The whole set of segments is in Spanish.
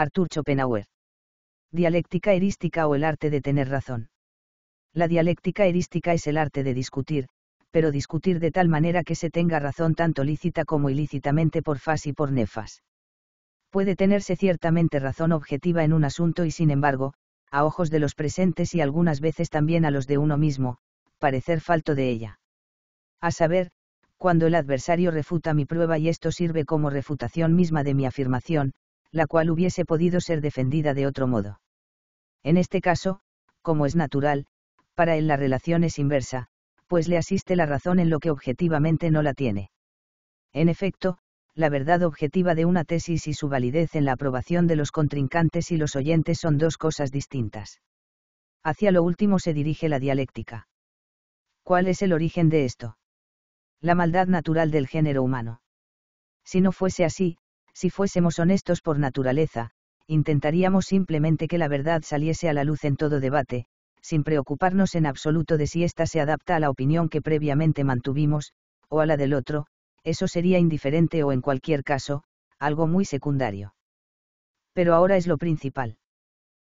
Arthur Schopenhauer. Dialéctica erística o el arte de tener razón. La dialéctica erística es el arte de discutir, pero discutir de tal manera que se tenga razón tanto lícita como ilícitamente por fas y por nefas. Puede tenerse ciertamente razón objetiva en un asunto y sin embargo, a ojos de los presentes y algunas veces también a los de uno mismo, parecer falto de ella. A saber, cuando el adversario refuta mi prueba y esto sirve como refutación misma de mi afirmación, la cual hubiese podido ser defendida de otro modo. En este caso, como es natural, para él la relación es inversa, pues le asiste la razón en lo que objetivamente no la tiene. En efecto, la verdad objetiva de una tesis y su validez en la aprobación de los contrincantes y los oyentes son dos cosas distintas. Hacia lo último se dirige la dialéctica. ¿Cuál es el origen de esto? La maldad natural del género humano. Si no fuese así, si fuésemos honestos por naturaleza, intentaríamos simplemente que la verdad saliese a la luz en todo debate, sin preocuparnos en absoluto de si ésta se adapta a la opinión que previamente mantuvimos, o a la del otro, eso sería indiferente o en cualquier caso, algo muy secundario. Pero ahora es lo principal.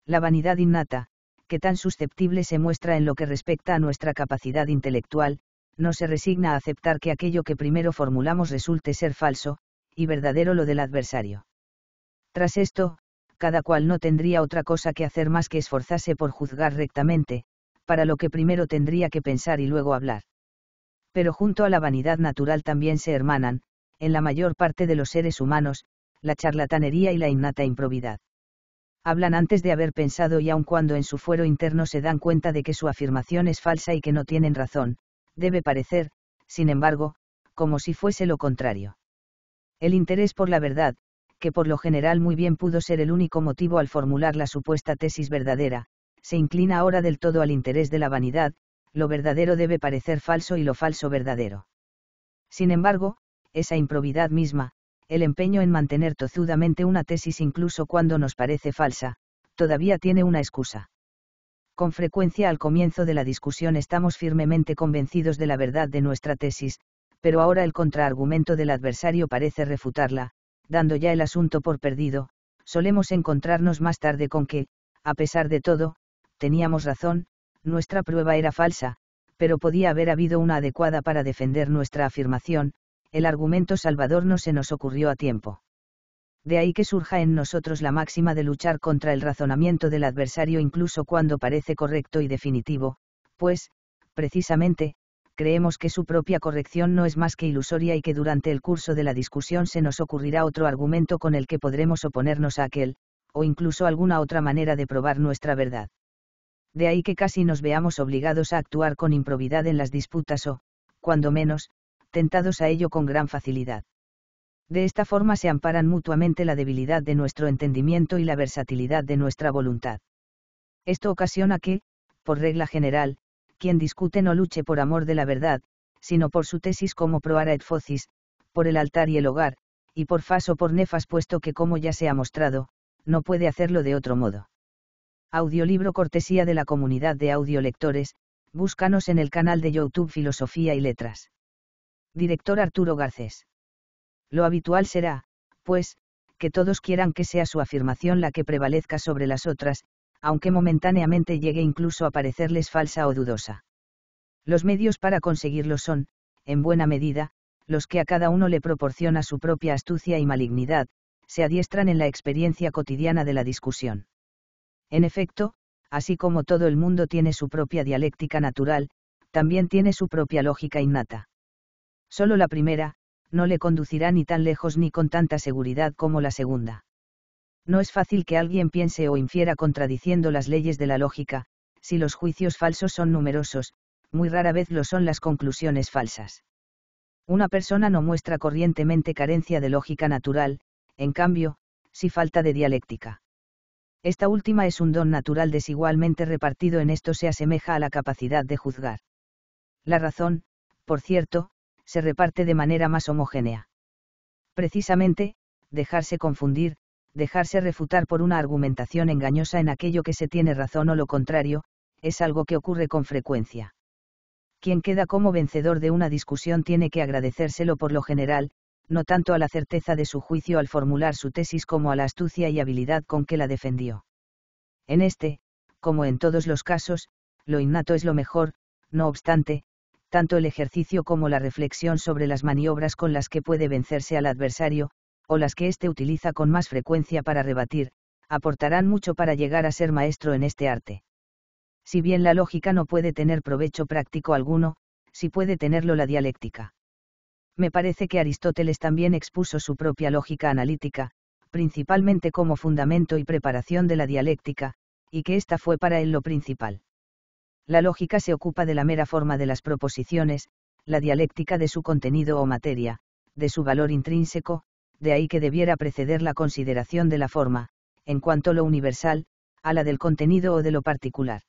La vanidad innata, que tan susceptible se muestra en lo que respecta a nuestra capacidad intelectual, no se resigna a aceptar que aquello que primero formulamos resulte ser falso, y verdadero lo del adversario. Tras esto, cada cual no tendría otra cosa que hacer más que esforzarse por juzgar rectamente, para lo que primero tendría que pensar y luego hablar. Pero junto a la vanidad natural también se hermanan, en la mayor parte de los seres humanos, la charlatanería y la innata improvidad. Hablan antes de haber pensado y aun cuando en su fuero interno se dan cuenta de que su afirmación es falsa y que no tienen razón, debe parecer, sin embargo, como si fuese lo contrario. El interés por la verdad, que por lo general muy bien pudo ser el único motivo al formular la supuesta tesis verdadera, se inclina ahora del todo al interés de la vanidad, lo verdadero debe parecer falso y lo falso verdadero. Sin embargo, esa improbidad misma, el empeño en mantener tozudamente una tesis incluso cuando nos parece falsa, todavía tiene una excusa. Con frecuencia al comienzo de la discusión estamos firmemente convencidos de la verdad de nuestra tesis, pero ahora el contraargumento del adversario parece refutarla, dando ya el asunto por perdido, solemos encontrarnos más tarde con que, a pesar de todo, teníamos razón, nuestra prueba era falsa, pero podía haber habido una adecuada para defender nuestra afirmación, el argumento salvador no se nos ocurrió a tiempo. De ahí que surja en nosotros la máxima de luchar contra el razonamiento del adversario incluso cuando parece correcto y definitivo, pues, precisamente, creemos que su propia corrección no es más que ilusoria y que durante el curso de la discusión se nos ocurrirá otro argumento con el que podremos oponernos a aquel, o incluso alguna otra manera de probar nuestra verdad. De ahí que casi nos veamos obligados a actuar con improvidad en las disputas o, cuando menos, tentados a ello con gran facilidad. De esta forma se amparan mutuamente la debilidad de nuestro entendimiento y la versatilidad de nuestra voluntad. Esto ocasiona que, por regla general, quien discute no luche por amor de la verdad, sino por su tesis como proara et focis, por el altar y el hogar, y por fas o por nefas puesto que como ya se ha mostrado, no puede hacerlo de otro modo. Audiolibro cortesía de la comunidad de audiolectores, búscanos en el canal de YouTube Filosofía y Letras. Director Arturo Garcés. Lo habitual será, pues, que todos quieran que sea su afirmación la que prevalezca sobre las otras, aunque momentáneamente llegue incluso a parecerles falsa o dudosa. Los medios para conseguirlo son, en buena medida, los que a cada uno le proporciona su propia astucia y malignidad, se adiestran en la experiencia cotidiana de la discusión. En efecto, así como todo el mundo tiene su propia dialéctica natural, también tiene su propia lógica innata. Solo la primera, no le conducirá ni tan lejos ni con tanta seguridad como la segunda. No es fácil que alguien piense o infiera contradiciendo las leyes de la lógica, si los juicios falsos son numerosos, muy rara vez lo son las conclusiones falsas. Una persona no muestra corrientemente carencia de lógica natural, en cambio, si falta de dialéctica. Esta última es un don natural desigualmente repartido en esto se asemeja a la capacidad de juzgar. La razón, por cierto, se reparte de manera más homogénea. Precisamente, dejarse confundir, dejarse refutar por una argumentación engañosa en aquello que se tiene razón o lo contrario, es algo que ocurre con frecuencia. Quien queda como vencedor de una discusión tiene que agradecérselo por lo general, no tanto a la certeza de su juicio al formular su tesis como a la astucia y habilidad con que la defendió. En este, como en todos los casos, lo innato es lo mejor, no obstante, tanto el ejercicio como la reflexión sobre las maniobras con las que puede vencerse al adversario, o las que éste utiliza con más frecuencia para rebatir, aportarán mucho para llegar a ser maestro en este arte. Si bien la lógica no puede tener provecho práctico alguno, sí puede tenerlo la dialéctica. Me parece que Aristóteles también expuso su propia lógica analítica, principalmente como fundamento y preparación de la dialéctica, y que esta fue para él lo principal. La lógica se ocupa de la mera forma de las proposiciones, la dialéctica de su contenido o materia, de su valor intrínseco, de ahí que debiera preceder la consideración de la forma, en cuanto lo universal, a la del contenido o de lo particular.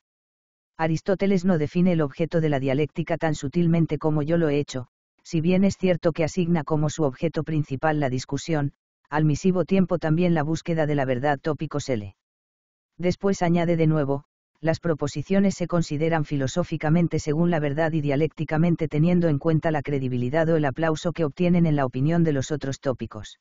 Aristóteles no define el objeto de la dialéctica tan sutilmente como yo lo he hecho, si bien es cierto que asigna como su objeto principal la discusión, al misivo tiempo también la búsqueda de la verdad tópico se Después añade de nuevo, las proposiciones se consideran filosóficamente según la verdad y dialécticamente teniendo en cuenta la credibilidad o el aplauso que obtienen en la opinión de los otros tópicos.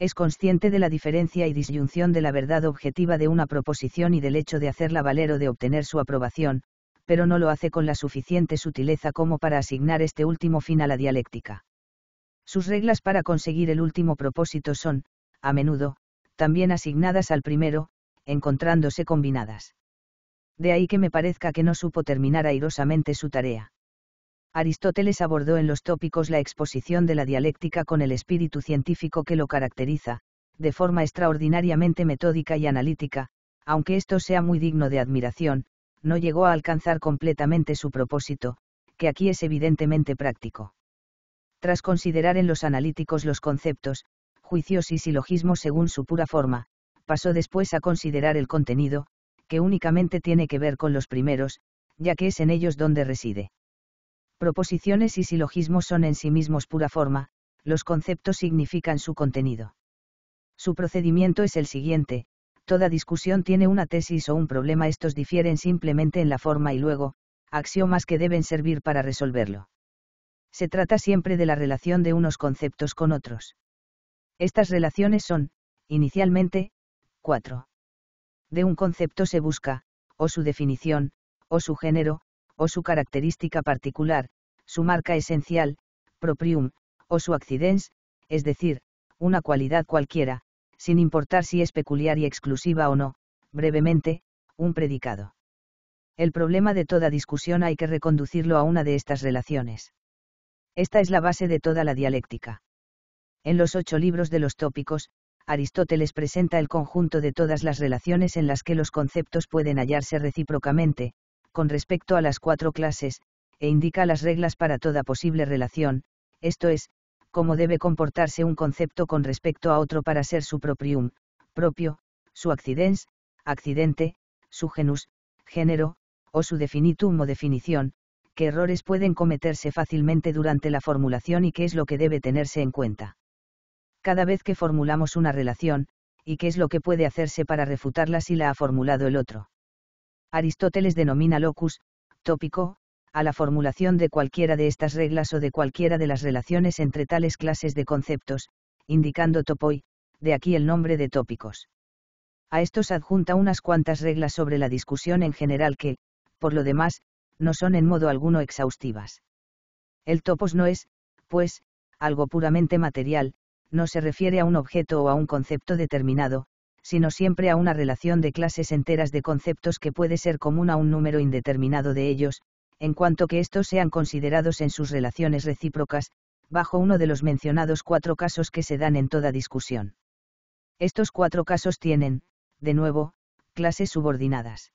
Es consciente de la diferencia y disyunción de la verdad objetiva de una proposición y del hecho de hacerla valer o de obtener su aprobación, pero no lo hace con la suficiente sutileza como para asignar este último fin a la dialéctica. Sus reglas para conseguir el último propósito son, a menudo, también asignadas al primero, encontrándose combinadas. De ahí que me parezca que no supo terminar airosamente su tarea. Aristóteles abordó en los tópicos la exposición de la dialéctica con el espíritu científico que lo caracteriza, de forma extraordinariamente metódica y analítica, aunque esto sea muy digno de admiración, no llegó a alcanzar completamente su propósito, que aquí es evidentemente práctico. Tras considerar en los analíticos los conceptos, juicios y silogismos según su pura forma, pasó después a considerar el contenido, que únicamente tiene que ver con los primeros, ya que es en ellos donde reside. Proposiciones y silogismos son en sí mismos pura forma, los conceptos significan su contenido. Su procedimiento es el siguiente, toda discusión tiene una tesis o un problema, estos difieren simplemente en la forma y luego, axiomas que deben servir para resolverlo. Se trata siempre de la relación de unos conceptos con otros. Estas relaciones son, inicialmente, cuatro de un concepto se busca, o su definición, o su género, o su característica particular, su marca esencial, proprium, o su accidens, es decir, una cualidad cualquiera, sin importar si es peculiar y exclusiva o no, brevemente, un predicado. El problema de toda discusión hay que reconducirlo a una de estas relaciones. Esta es la base de toda la dialéctica. En los ocho libros de los tópicos, Aristóteles presenta el conjunto de todas las relaciones en las que los conceptos pueden hallarse recíprocamente, con respecto a las cuatro clases, e indica las reglas para toda posible relación, esto es, cómo debe comportarse un concepto con respecto a otro para ser su proprium, propio, su accidens, accidente, su genus, género, o su definitum o definición, qué errores pueden cometerse fácilmente durante la formulación y qué es lo que debe tenerse en cuenta cada vez que formulamos una relación, y qué es lo que puede hacerse para refutarla si la ha formulado el otro. Aristóteles denomina locus, tópico, a la formulación de cualquiera de estas reglas o de cualquiera de las relaciones entre tales clases de conceptos, indicando topoi, de aquí el nombre de tópicos. A estos adjunta unas cuantas reglas sobre la discusión en general que, por lo demás, no son en modo alguno exhaustivas. El topos no es, pues, algo puramente material, no se refiere a un objeto o a un concepto determinado, sino siempre a una relación de clases enteras de conceptos que puede ser común a un número indeterminado de ellos, en cuanto que estos sean considerados en sus relaciones recíprocas, bajo uno de los mencionados cuatro casos que se dan en toda discusión. Estos cuatro casos tienen, de nuevo, clases subordinadas.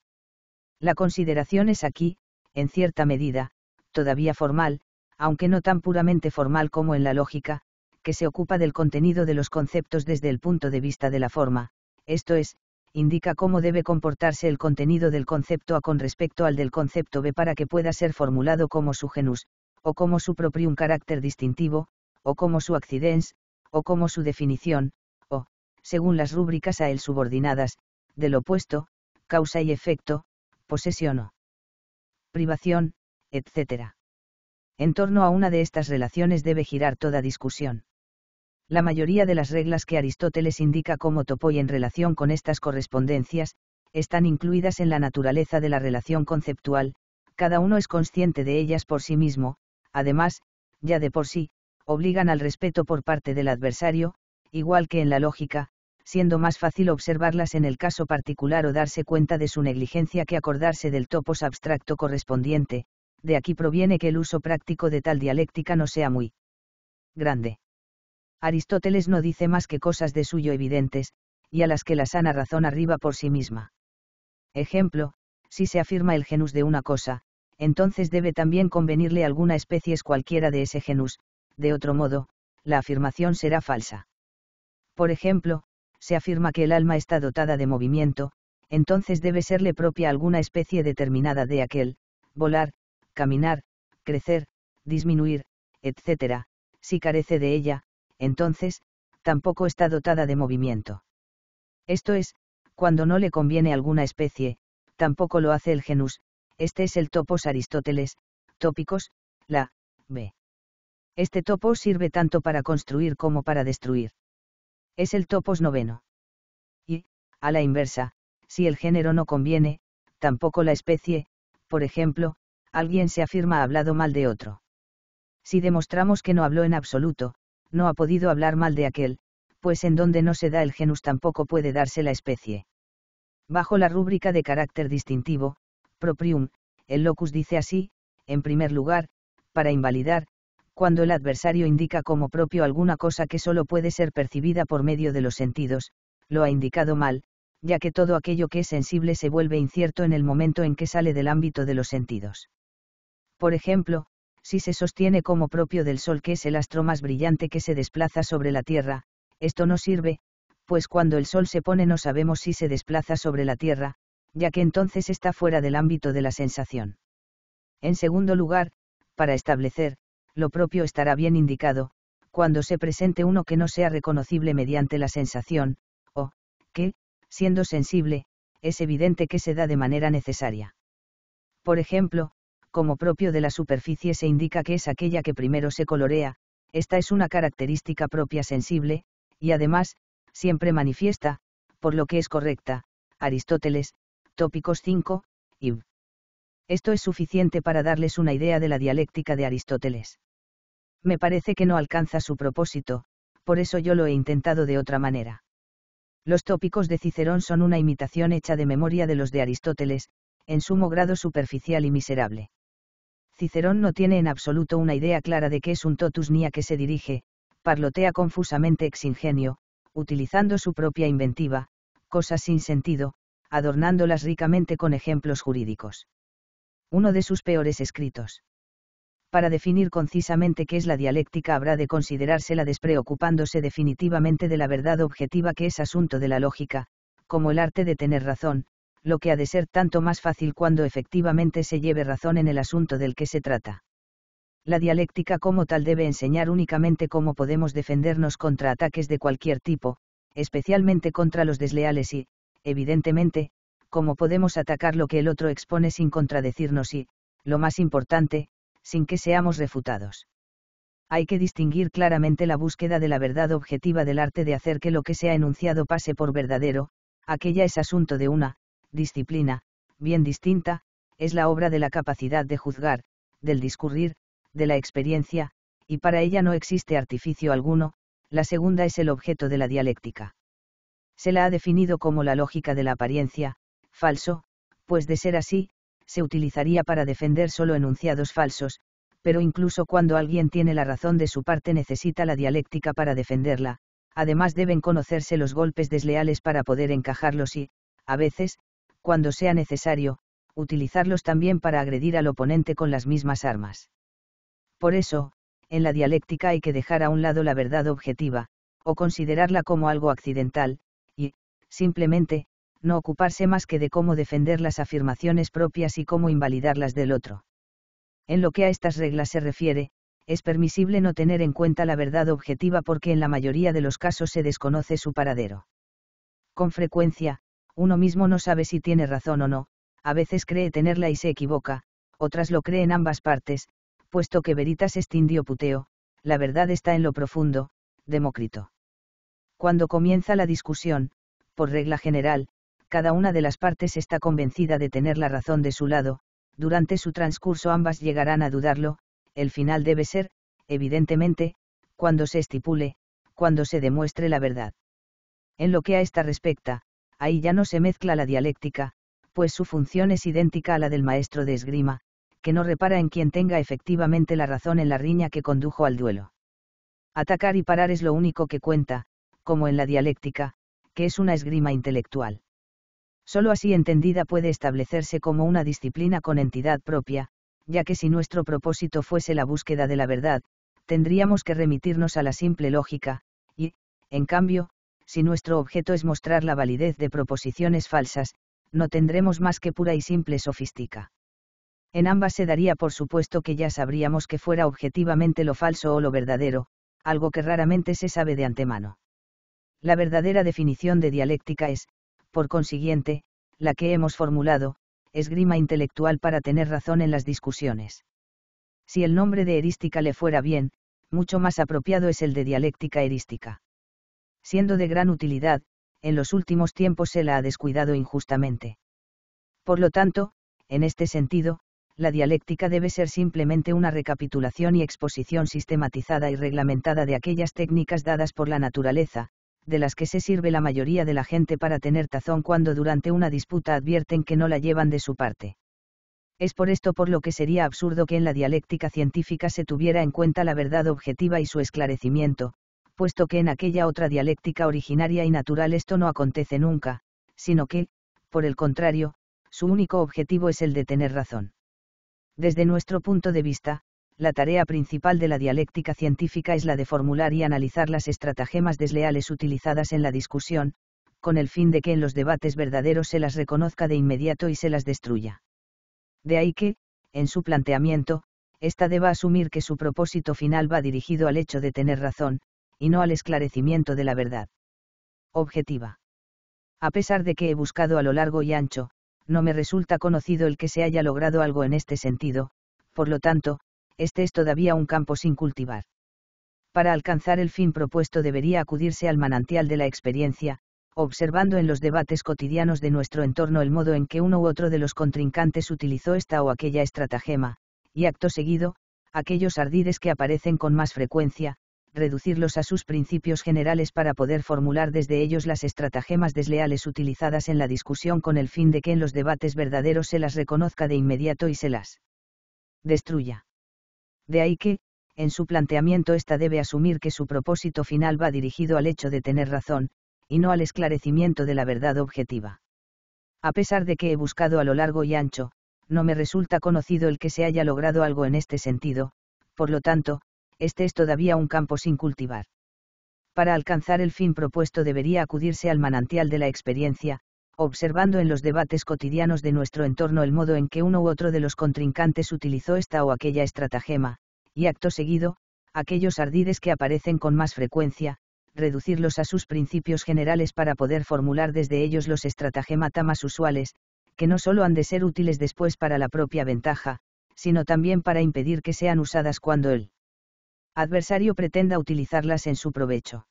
La consideración es aquí, en cierta medida, todavía formal, aunque no tan puramente formal como en la lógica, que se ocupa del contenido de los conceptos desde el punto de vista de la forma, esto es, indica cómo debe comportarse el contenido del concepto A con respecto al del concepto B para que pueda ser formulado como su genus, o como su propio carácter distintivo, o como su accidens, o como su definición, o, según las rúbricas a él subordinadas, del opuesto, causa y efecto, posesión o privación, etc. En torno a una de estas relaciones debe girar toda discusión la mayoría de las reglas que Aristóteles indica como y en relación con estas correspondencias, están incluidas en la naturaleza de la relación conceptual, cada uno es consciente de ellas por sí mismo, además, ya de por sí, obligan al respeto por parte del adversario, igual que en la lógica, siendo más fácil observarlas en el caso particular o darse cuenta de su negligencia que acordarse del topos abstracto correspondiente, de aquí proviene que el uso práctico de tal dialéctica no sea muy grande. Aristóteles no dice más que cosas de suyo evidentes, y a las que la sana razón arriba por sí misma. Ejemplo, si se afirma el genus de una cosa, entonces debe también convenirle alguna especie cualquiera de ese genus, de otro modo, la afirmación será falsa. Por ejemplo, se afirma que el alma está dotada de movimiento, entonces debe serle propia alguna especie determinada de aquel, volar, caminar, crecer, disminuir, etc. Si carece de ella, entonces, tampoco está dotada de movimiento. Esto es, cuando no le conviene alguna especie, tampoco lo hace el genus, este es el topos Aristóteles, tópicos, la, b. Este topos sirve tanto para construir como para destruir. Es el topos noveno. Y, a la inversa, si el género no conviene, tampoco la especie, por ejemplo, alguien se afirma ha hablado mal de otro. Si demostramos que no habló en absoluto, no ha podido hablar mal de aquel, pues en donde no se da el genus tampoco puede darse la especie. Bajo la rúbrica de carácter distintivo, proprium, el locus dice así, en primer lugar, para invalidar, cuando el adversario indica como propio alguna cosa que solo puede ser percibida por medio de los sentidos, lo ha indicado mal, ya que todo aquello que es sensible se vuelve incierto en el momento en que sale del ámbito de los sentidos. Por ejemplo, si se sostiene como propio del Sol que es el astro más brillante que se desplaza sobre la Tierra, esto no sirve, pues cuando el Sol se pone no sabemos si se desplaza sobre la Tierra, ya que entonces está fuera del ámbito de la sensación. En segundo lugar, para establecer, lo propio estará bien indicado, cuando se presente uno que no sea reconocible mediante la sensación, o, que, siendo sensible, es evidente que se da de manera necesaria. Por ejemplo, como propio de la superficie se indica que es aquella que primero se colorea, esta es una característica propia sensible, y además, siempre manifiesta, por lo que es correcta. Aristóteles, Tópicos 5, iv. Esto es suficiente para darles una idea de la dialéctica de Aristóteles. Me parece que no alcanza su propósito, por eso yo lo he intentado de otra manera. Los tópicos de Cicerón son una imitación hecha de memoria de los de Aristóteles, en sumo grado superficial y miserable. Cicerón no tiene en absoluto una idea clara de qué es un totus ni a qué se dirige, parlotea confusamente ex ingenio, utilizando su propia inventiva, cosas sin sentido, adornándolas ricamente con ejemplos jurídicos. Uno de sus peores escritos. Para definir concisamente qué es la dialéctica habrá de considerársela despreocupándose definitivamente de la verdad objetiva que es asunto de la lógica, como el arte de tener razón, lo que ha de ser tanto más fácil cuando efectivamente se lleve razón en el asunto del que se trata. La dialéctica como tal debe enseñar únicamente cómo podemos defendernos contra ataques de cualquier tipo, especialmente contra los desleales y, evidentemente, cómo podemos atacar lo que el otro expone sin contradecirnos y, lo más importante, sin que seamos refutados. Hay que distinguir claramente la búsqueda de la verdad objetiva del arte de hacer que lo que se ha enunciado pase por verdadero, aquella es asunto de una, disciplina, bien distinta, es la obra de la capacidad de juzgar, del discurrir, de la experiencia, y para ella no existe artificio alguno, la segunda es el objeto de la dialéctica. Se la ha definido como la lógica de la apariencia, falso, pues de ser así, se utilizaría para defender solo enunciados falsos, pero incluso cuando alguien tiene la razón de su parte necesita la dialéctica para defenderla, además deben conocerse los golpes desleales para poder encajarlos y, a veces, cuando sea necesario, utilizarlos también para agredir al oponente con las mismas armas. Por eso, en la dialéctica hay que dejar a un lado la verdad objetiva, o considerarla como algo accidental, y, simplemente, no ocuparse más que de cómo defender las afirmaciones propias y cómo invalidarlas del otro. En lo que a estas reglas se refiere, es permisible no tener en cuenta la verdad objetiva porque en la mayoría de los casos se desconoce su paradero. Con frecuencia, uno mismo no sabe si tiene razón o no, a veces cree tenerla y se equivoca, otras lo creen ambas partes, puesto que veritas est puteo, la verdad está en lo profundo, Demócrito. Cuando comienza la discusión, por regla general, cada una de las partes está convencida de tener la razón de su lado, durante su transcurso ambas llegarán a dudarlo, el final debe ser, evidentemente, cuando se estipule, cuando se demuestre la verdad. En lo que a esta respecta, ahí ya no se mezcla la dialéctica, pues su función es idéntica a la del maestro de esgrima, que no repara en quien tenga efectivamente la razón en la riña que condujo al duelo. Atacar y parar es lo único que cuenta, como en la dialéctica, que es una esgrima intelectual. Solo así entendida puede establecerse como una disciplina con entidad propia, ya que si nuestro propósito fuese la búsqueda de la verdad, tendríamos que remitirnos a la simple lógica, y, en cambio, si nuestro objeto es mostrar la validez de proposiciones falsas, no tendremos más que pura y simple sofística. En ambas se daría por supuesto que ya sabríamos que fuera objetivamente lo falso o lo verdadero, algo que raramente se sabe de antemano. La verdadera definición de dialéctica es, por consiguiente, la que hemos formulado, esgrima intelectual para tener razón en las discusiones. Si el nombre de erística le fuera bien, mucho más apropiado es el de dialéctica erística siendo de gran utilidad, en los últimos tiempos se la ha descuidado injustamente. Por lo tanto, en este sentido, la dialéctica debe ser simplemente una recapitulación y exposición sistematizada y reglamentada de aquellas técnicas dadas por la naturaleza, de las que se sirve la mayoría de la gente para tener tazón cuando durante una disputa advierten que no la llevan de su parte. Es por esto por lo que sería absurdo que en la dialéctica científica se tuviera en cuenta la verdad objetiva y su esclarecimiento, puesto que en aquella otra dialéctica originaria y natural esto no acontece nunca, sino que, por el contrario, su único objetivo es el de tener razón. Desde nuestro punto de vista, la tarea principal de la dialéctica científica es la de formular y analizar las estratagemas desleales utilizadas en la discusión, con el fin de que en los debates verdaderos se las reconozca de inmediato y se las destruya. De ahí que, en su planteamiento, ésta deba asumir que su propósito final va dirigido al hecho de tener razón, y no al esclarecimiento de la verdad. Objetiva. A pesar de que he buscado a lo largo y ancho, no me resulta conocido el que se haya logrado algo en este sentido, por lo tanto, este es todavía un campo sin cultivar. Para alcanzar el fin propuesto debería acudirse al manantial de la experiencia, observando en los debates cotidianos de nuestro entorno el modo en que uno u otro de los contrincantes utilizó esta o aquella estratagema, y acto seguido, aquellos ardides que aparecen con más frecuencia, reducirlos a sus principios generales para poder formular desde ellos las estratagemas desleales utilizadas en la discusión con el fin de que en los debates verdaderos se las reconozca de inmediato y se las destruya. De ahí que, en su planteamiento ésta debe asumir que su propósito final va dirigido al hecho de tener razón, y no al esclarecimiento de la verdad objetiva. A pesar de que he buscado a lo largo y ancho, no me resulta conocido el que se haya logrado algo en este sentido, por lo tanto, este es todavía un campo sin cultivar. Para alcanzar el fin propuesto debería acudirse al manantial de la experiencia, observando en los debates cotidianos de nuestro entorno el modo en que uno u otro de los contrincantes utilizó esta o aquella estratagema, y acto seguido, aquellos ardides que aparecen con más frecuencia, reducirlos a sus principios generales para poder formular desde ellos los estratagemata más usuales, que no solo han de ser útiles después para la propia ventaja, sino también para impedir que sean usadas cuando él adversario pretenda utilizarlas en su provecho.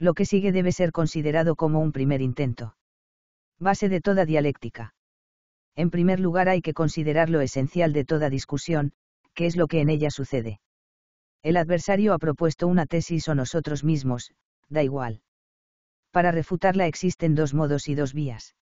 Lo que sigue debe ser considerado como un primer intento. Base de toda dialéctica. En primer lugar hay que considerar lo esencial de toda discusión, que es lo que en ella sucede. El adversario ha propuesto una tesis o nosotros mismos, da igual. Para refutarla existen dos modos y dos vías.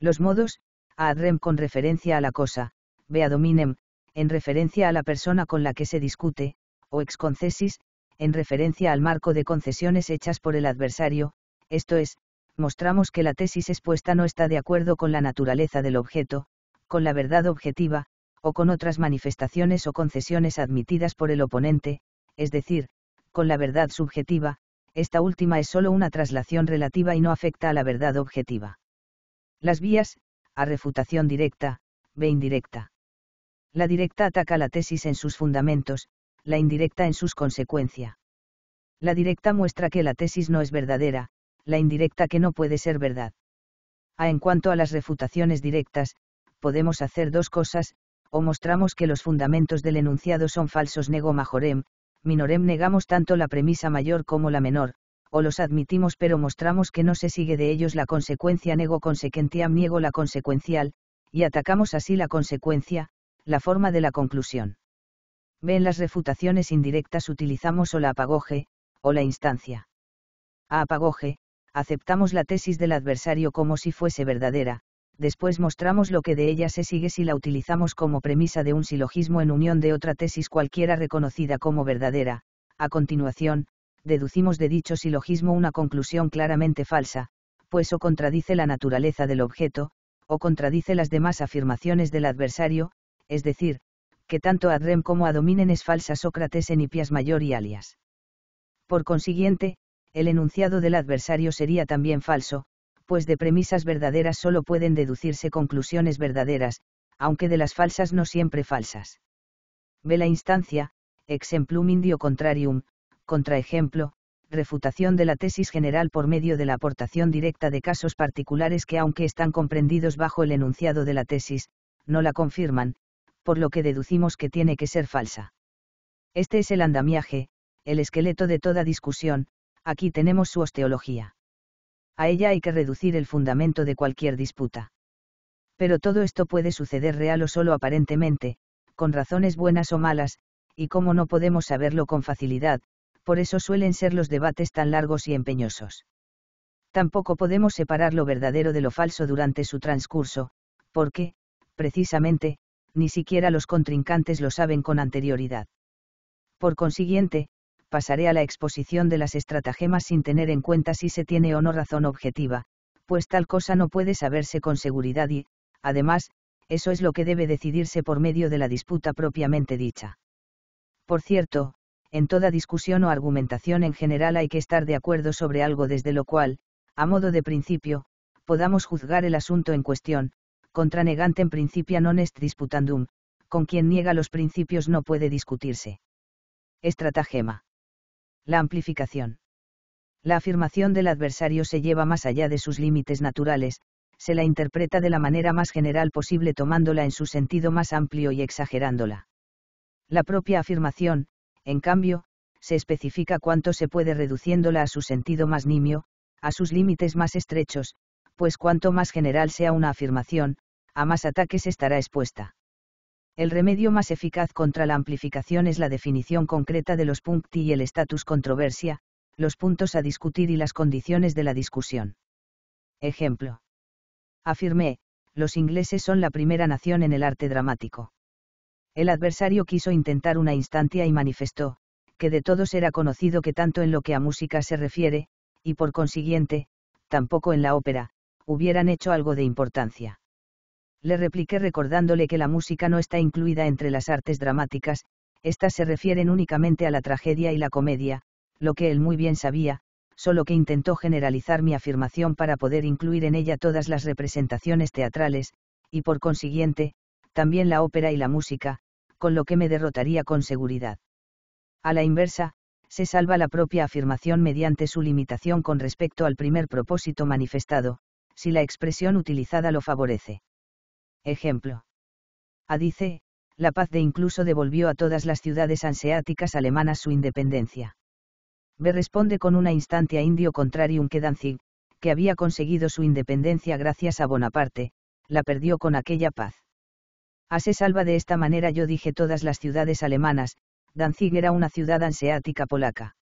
Los modos, a adrem con referencia a la cosa, beadominem dominem, en referencia a la persona con la que se discute, o exconcesis, en referencia al marco de concesiones hechas por el adversario, esto es, mostramos que la tesis expuesta no está de acuerdo con la naturaleza del objeto, con la verdad objetiva, o con otras manifestaciones o concesiones admitidas por el oponente, es decir, con la verdad subjetiva, esta última es sólo una traslación relativa y no afecta a la verdad objetiva. Las vías, a refutación directa, b indirecta. La directa ataca la tesis en sus fundamentos, la indirecta en sus consecuencias. La directa muestra que la tesis no es verdadera, la indirecta que no puede ser verdad. A ah, en cuanto a las refutaciones directas, podemos hacer dos cosas, o mostramos que los fundamentos del enunciado son falsos nego majorem, minorem negamos tanto la premisa mayor como la menor, o los admitimos pero mostramos que no se sigue de ellos la consecuencia nego consequentiam niego la consecuencial, y atacamos así la consecuencia, la forma de la conclusión. B. En las refutaciones indirectas utilizamos o la apagoje, o la instancia. A apagoje, aceptamos la tesis del adversario como si fuese verdadera, después mostramos lo que de ella se sigue si la utilizamos como premisa de un silogismo en unión de otra tesis cualquiera reconocida como verdadera. A continuación, deducimos de dicho silogismo una conclusión claramente falsa, pues o contradice la naturaleza del objeto, o contradice las demás afirmaciones del adversario, es decir, que tanto a rem como a Dominen es falsa Sócrates en Ipias mayor y alias. Por consiguiente, el enunciado del adversario sería también falso, pues de premisas verdaderas solo pueden deducirse conclusiones verdaderas, aunque de las falsas no siempre falsas. Ve la instancia, exemplum indio contrarium, contraejemplo, refutación de la tesis general por medio de la aportación directa de casos particulares que aunque están comprendidos bajo el enunciado de la tesis, no la confirman, por lo que deducimos que tiene que ser falsa. Este es el andamiaje, el esqueleto de toda discusión, aquí tenemos su osteología. A ella hay que reducir el fundamento de cualquier disputa. Pero todo esto puede suceder real o solo aparentemente, con razones buenas o malas, y como no podemos saberlo con facilidad, por eso suelen ser los debates tan largos y empeñosos. Tampoco podemos separar lo verdadero de lo falso durante su transcurso, porque, precisamente, ni siquiera los contrincantes lo saben con anterioridad. Por consiguiente, pasaré a la exposición de las estratagemas sin tener en cuenta si se tiene o no razón objetiva, pues tal cosa no puede saberse con seguridad y, además, eso es lo que debe decidirse por medio de la disputa propiamente dicha. Por cierto, en toda discusión o argumentación en general hay que estar de acuerdo sobre algo desde lo cual, a modo de principio, podamos juzgar el asunto en cuestión, contra en principio non est disputandum, con quien niega los principios no puede discutirse. Estratagema. La amplificación. La afirmación del adversario se lleva más allá de sus límites naturales, se la interpreta de la manera más general posible tomándola en su sentido más amplio y exagerándola. La propia afirmación, en cambio, se especifica cuánto se puede reduciéndola a su sentido más nimio, a sus límites más estrechos, pues cuanto más general sea una afirmación, a más ataques estará expuesta. El remedio más eficaz contra la amplificación es la definición concreta de los puncti y el estatus controversia, los puntos a discutir y las condiciones de la discusión. Ejemplo. Afirmé, los ingleses son la primera nación en el arte dramático. El adversario quiso intentar una instancia y manifestó, que de todos era conocido que tanto en lo que a música se refiere, y por consiguiente, tampoco en la ópera, hubieran hecho algo de importancia. Le repliqué recordándole que la música no está incluida entre las artes dramáticas, éstas se refieren únicamente a la tragedia y la comedia, lo que él muy bien sabía, solo que intentó generalizar mi afirmación para poder incluir en ella todas las representaciones teatrales, y por consiguiente, también la ópera y la música, con lo que me derrotaría con seguridad. A la inversa, se salva la propia afirmación mediante su limitación con respecto al primer propósito manifestado, si la expresión utilizada lo favorece ejemplo. A dice, la paz de incluso devolvió a todas las ciudades anseáticas alemanas su independencia. B responde con una instancia indio contrarium que Danzig, que había conseguido su independencia gracias a Bonaparte, la perdió con aquella paz. A se salva de esta manera yo dije todas las ciudades alemanas, Danzig era una ciudad anseática polaca.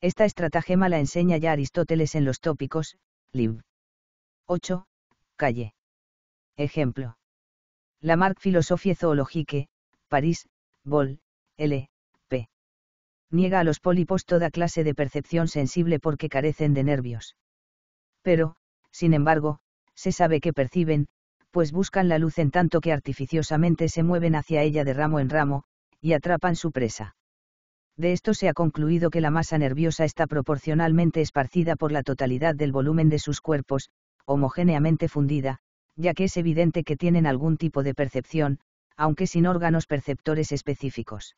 Esta estratagema la enseña ya Aristóteles en los tópicos, lib. 8, calle. Ejemplo. La marc Philosophie Zoologique, París, Vol. L. P. Niega a los pólipos toda clase de percepción sensible porque carecen de nervios. Pero, sin embargo, se sabe que perciben, pues buscan la luz en tanto que artificiosamente se mueven hacia ella de ramo en ramo, y atrapan su presa. De esto se ha concluido que la masa nerviosa está proporcionalmente esparcida por la totalidad del volumen de sus cuerpos, homogéneamente fundida, ya que es evidente que tienen algún tipo de percepción, aunque sin órganos perceptores específicos.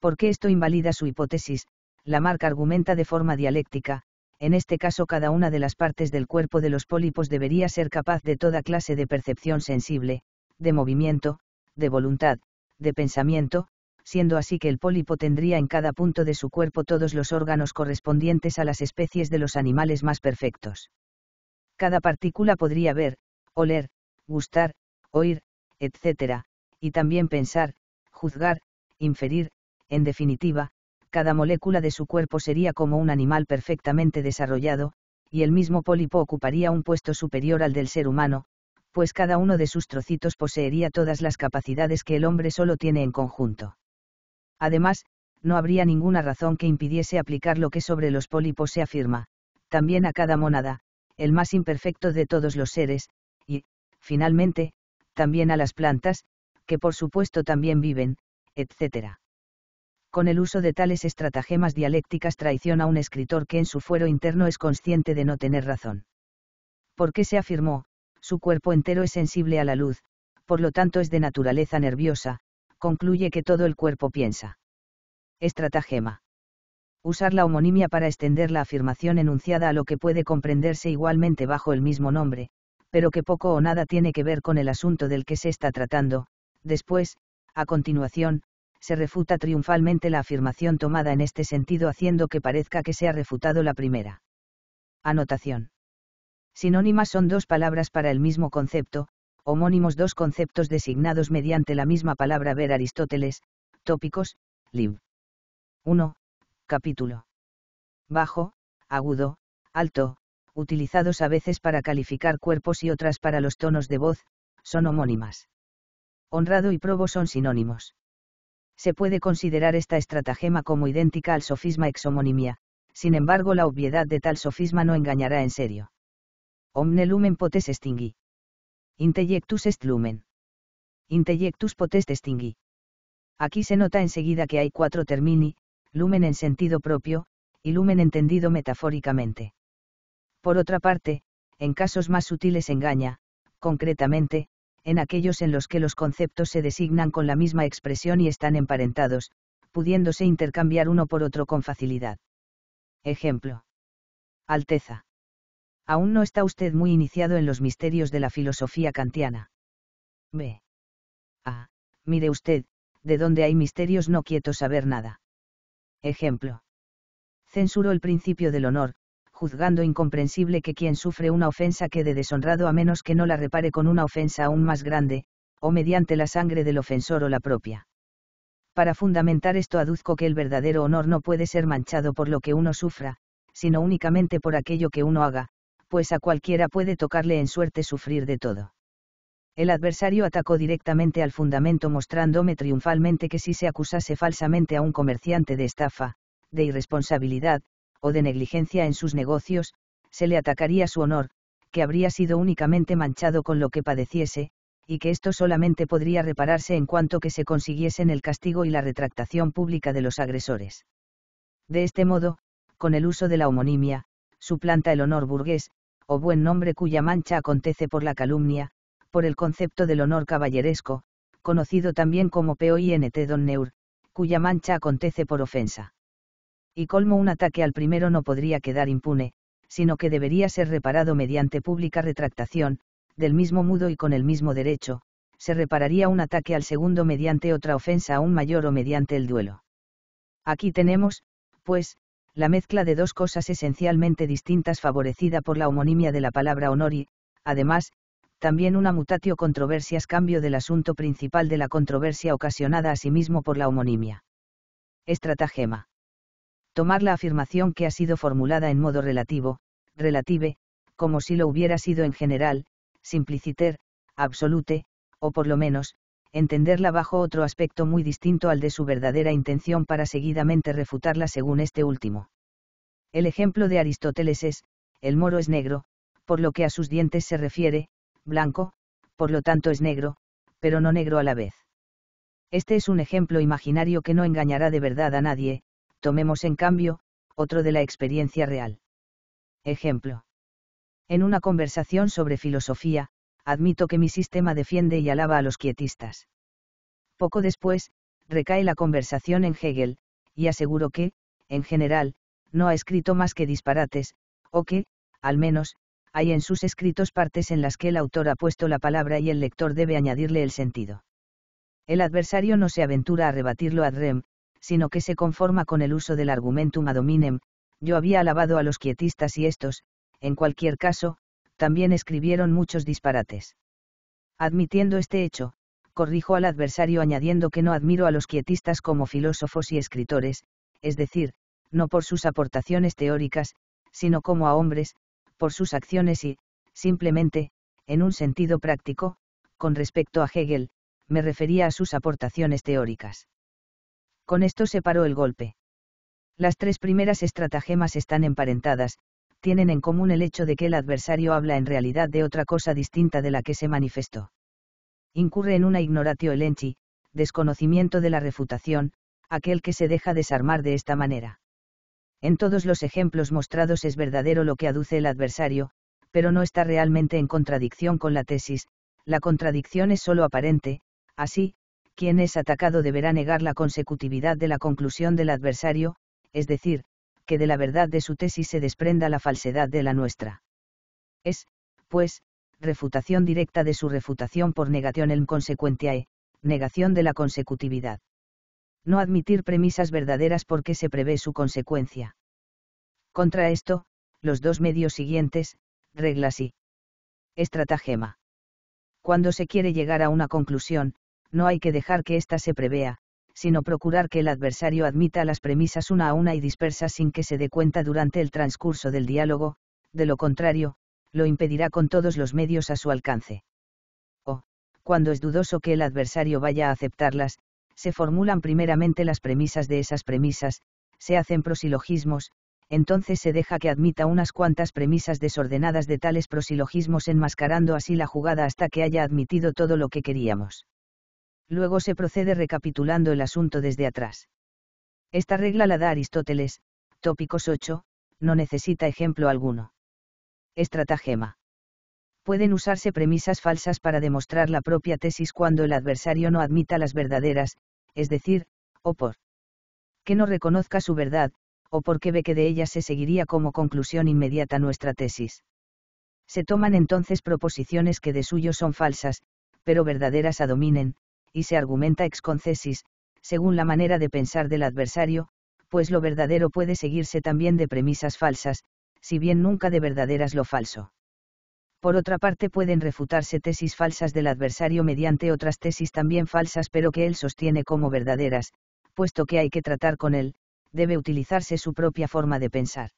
Porque esto invalida su hipótesis? Lamarck argumenta de forma dialéctica, en este caso cada una de las partes del cuerpo de los pólipos debería ser capaz de toda clase de percepción sensible, de movimiento, de voluntad, de pensamiento, siendo así que el pólipo tendría en cada punto de su cuerpo todos los órganos correspondientes a las especies de los animales más perfectos. Cada partícula podría ver, oler, gustar, oír, etc., y también pensar, juzgar, inferir, en definitiva, cada molécula de su cuerpo sería como un animal perfectamente desarrollado, y el mismo pólipo ocuparía un puesto superior al del ser humano, pues cada uno de sus trocitos poseería todas las capacidades que el hombre solo tiene en conjunto. Además, no habría ninguna razón que impidiese aplicar lo que sobre los pólipos se afirma, también a cada mónada, el más imperfecto de todos los seres, y, finalmente, también a las plantas, que por supuesto también viven, etc. Con el uso de tales estratagemas dialécticas traiciona un escritor que en su fuero interno es consciente de no tener razón. Porque se afirmó, su cuerpo entero es sensible a la luz, por lo tanto es de naturaleza nerviosa, concluye que todo el cuerpo piensa. Estratagema. Usar la homonimia para extender la afirmación enunciada a lo que puede comprenderse igualmente bajo el mismo nombre, pero que poco o nada tiene que ver con el asunto del que se está tratando. Después, a continuación, se refuta triunfalmente la afirmación tomada en este sentido haciendo que parezca que se ha refutado la primera. Anotación. Sinónimas son dos palabras para el mismo concepto, homónimos dos conceptos designados mediante la misma palabra ver Aristóteles, tópicos, lib. 1. Capítulo. Bajo, agudo, alto, utilizados a veces para calificar cuerpos y otras para los tonos de voz, son homónimas. Honrado y probo son sinónimos. Se puede considerar esta estratagema como idéntica al sofisma homonimia, sin embargo la obviedad de tal sofisma no engañará en serio. Omne lumen potest extingui. Intellectus est lumen. Intellectus potest extingui. Aquí se nota enseguida que hay cuatro termini, lumen en sentido propio, y lumen entendido metafóricamente. Por otra parte, en casos más sutiles engaña, concretamente, en aquellos en los que los conceptos se designan con la misma expresión y están emparentados, pudiéndose intercambiar uno por otro con facilidad. Ejemplo. Alteza. Aún no está usted muy iniciado en los misterios de la filosofía kantiana. B. A. mire usted, de donde hay misterios no quieto saber nada. Ejemplo. censuro el principio del honor, juzgando incomprensible que quien sufre una ofensa quede deshonrado a menos que no la repare con una ofensa aún más grande, o mediante la sangre del ofensor o la propia. Para fundamentar esto aduzco que el verdadero honor no puede ser manchado por lo que uno sufra, sino únicamente por aquello que uno haga, pues a cualquiera puede tocarle en suerte sufrir de todo. El adversario atacó directamente al fundamento mostrándome triunfalmente que si se acusase falsamente a un comerciante de estafa, de irresponsabilidad, o de negligencia en sus negocios, se le atacaría su honor, que habría sido únicamente manchado con lo que padeciese, y que esto solamente podría repararse en cuanto que se consiguiesen el castigo y la retractación pública de los agresores. De este modo, con el uso de la homonimia, suplanta el honor burgués, o buen nombre cuya mancha acontece por la calumnia, por el concepto del honor caballeresco, conocido también como POINT Don Neur, cuya mancha acontece por ofensa y colmo un ataque al primero no podría quedar impune, sino que debería ser reparado mediante pública retractación, del mismo mudo y con el mismo derecho, se repararía un ataque al segundo mediante otra ofensa aún mayor o mediante el duelo. Aquí tenemos, pues, la mezcla de dos cosas esencialmente distintas favorecida por la homonimia de la palabra honor y, además, también una mutatio controversias cambio del asunto principal de la controversia ocasionada a sí por la homonimia. Estratagema tomar la afirmación que ha sido formulada en modo relativo, relative, como si lo hubiera sido en general, simpliciter, absolute, o por lo menos, entenderla bajo otro aspecto muy distinto al de su verdadera intención para seguidamente refutarla según este último. El ejemplo de Aristóteles es, el moro es negro, por lo que a sus dientes se refiere, blanco, por lo tanto es negro, pero no negro a la vez. Este es un ejemplo imaginario que no engañará de verdad a nadie, Tomemos en cambio, otro de la experiencia real. Ejemplo. En una conversación sobre filosofía, admito que mi sistema defiende y alaba a los quietistas. Poco después, recae la conversación en Hegel, y aseguro que, en general, no ha escrito más que disparates, o que, al menos, hay en sus escritos partes en las que el autor ha puesto la palabra y el lector debe añadirle el sentido. El adversario no se aventura a rebatirlo ad rem, sino que se conforma con el uso del argumentum ad hominem, yo había alabado a los quietistas y estos, en cualquier caso, también escribieron muchos disparates. Admitiendo este hecho, corrijo al adversario añadiendo que no admiro a los quietistas como filósofos y escritores, es decir, no por sus aportaciones teóricas, sino como a hombres, por sus acciones y, simplemente, en un sentido práctico, con respecto a Hegel, me refería a sus aportaciones teóricas. Con esto se paró el golpe. Las tres primeras estratagemas están emparentadas, tienen en común el hecho de que el adversario habla en realidad de otra cosa distinta de la que se manifestó. Incurre en una ignoratio elenchi, desconocimiento de la refutación, aquel que se deja desarmar de esta manera. En todos los ejemplos mostrados es verdadero lo que aduce el adversario, pero no está realmente en contradicción con la tesis, la contradicción es sólo aparente, así, quien es atacado deberá negar la consecutividad de la conclusión del adversario, es decir, que de la verdad de su tesis se desprenda la falsedad de la nuestra. Es, pues, refutación directa de su refutación por negación el consecuentiae, e, negación de la consecutividad. No admitir premisas verdaderas porque se prevé su consecuencia. Contra esto, los dos medios siguientes, reglas y estratagema. Cuando se quiere llegar a una conclusión, no hay que dejar que ésta se prevea, sino procurar que el adversario admita las premisas una a una y dispersas sin que se dé cuenta durante el transcurso del diálogo, de lo contrario, lo impedirá con todos los medios a su alcance. O, cuando es dudoso que el adversario vaya a aceptarlas, se formulan primeramente las premisas de esas premisas, se hacen prosilogismos, entonces se deja que admita unas cuantas premisas desordenadas de tales prosilogismos enmascarando así la jugada hasta que haya admitido todo lo que queríamos. Luego se procede recapitulando el asunto desde atrás. Esta regla la da Aristóteles, tópicos 8, no necesita ejemplo alguno. Estratagema. Pueden usarse premisas falsas para demostrar la propia tesis cuando el adversario no admita las verdaderas, es decir, o por que no reconozca su verdad, o porque ve que de ellas se seguiría como conclusión inmediata nuestra tesis. Se toman entonces proposiciones que de suyo son falsas, pero verdaderas a dominen, y se argumenta ex concesis, según la manera de pensar del adversario, pues lo verdadero puede seguirse también de premisas falsas, si bien nunca de verdaderas lo falso. Por otra parte pueden refutarse tesis falsas del adversario mediante otras tesis también falsas pero que él sostiene como verdaderas, puesto que hay que tratar con él, debe utilizarse su propia forma de pensar.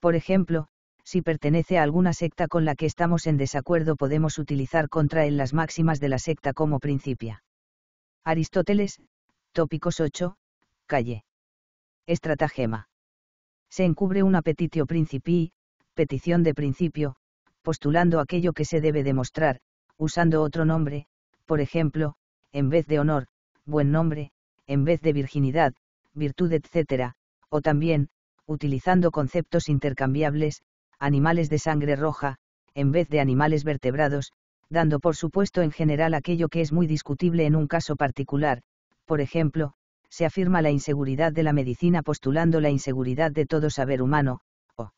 Por ejemplo, si pertenece a alguna secta con la que estamos en desacuerdo podemos utilizar contra él las máximas de la secta como principia. Aristóteles, Tópicos 8, calle. Estratagema. Se encubre un apetitio principii, petición de principio, postulando aquello que se debe demostrar, usando otro nombre, por ejemplo, en vez de honor, buen nombre, en vez de virginidad, virtud, etc., o también, utilizando conceptos intercambiables, animales de sangre roja, en vez de animales vertebrados, dando por supuesto en general aquello que es muy discutible en un caso particular, por ejemplo, se afirma la inseguridad de la medicina postulando la inseguridad de todo saber humano, o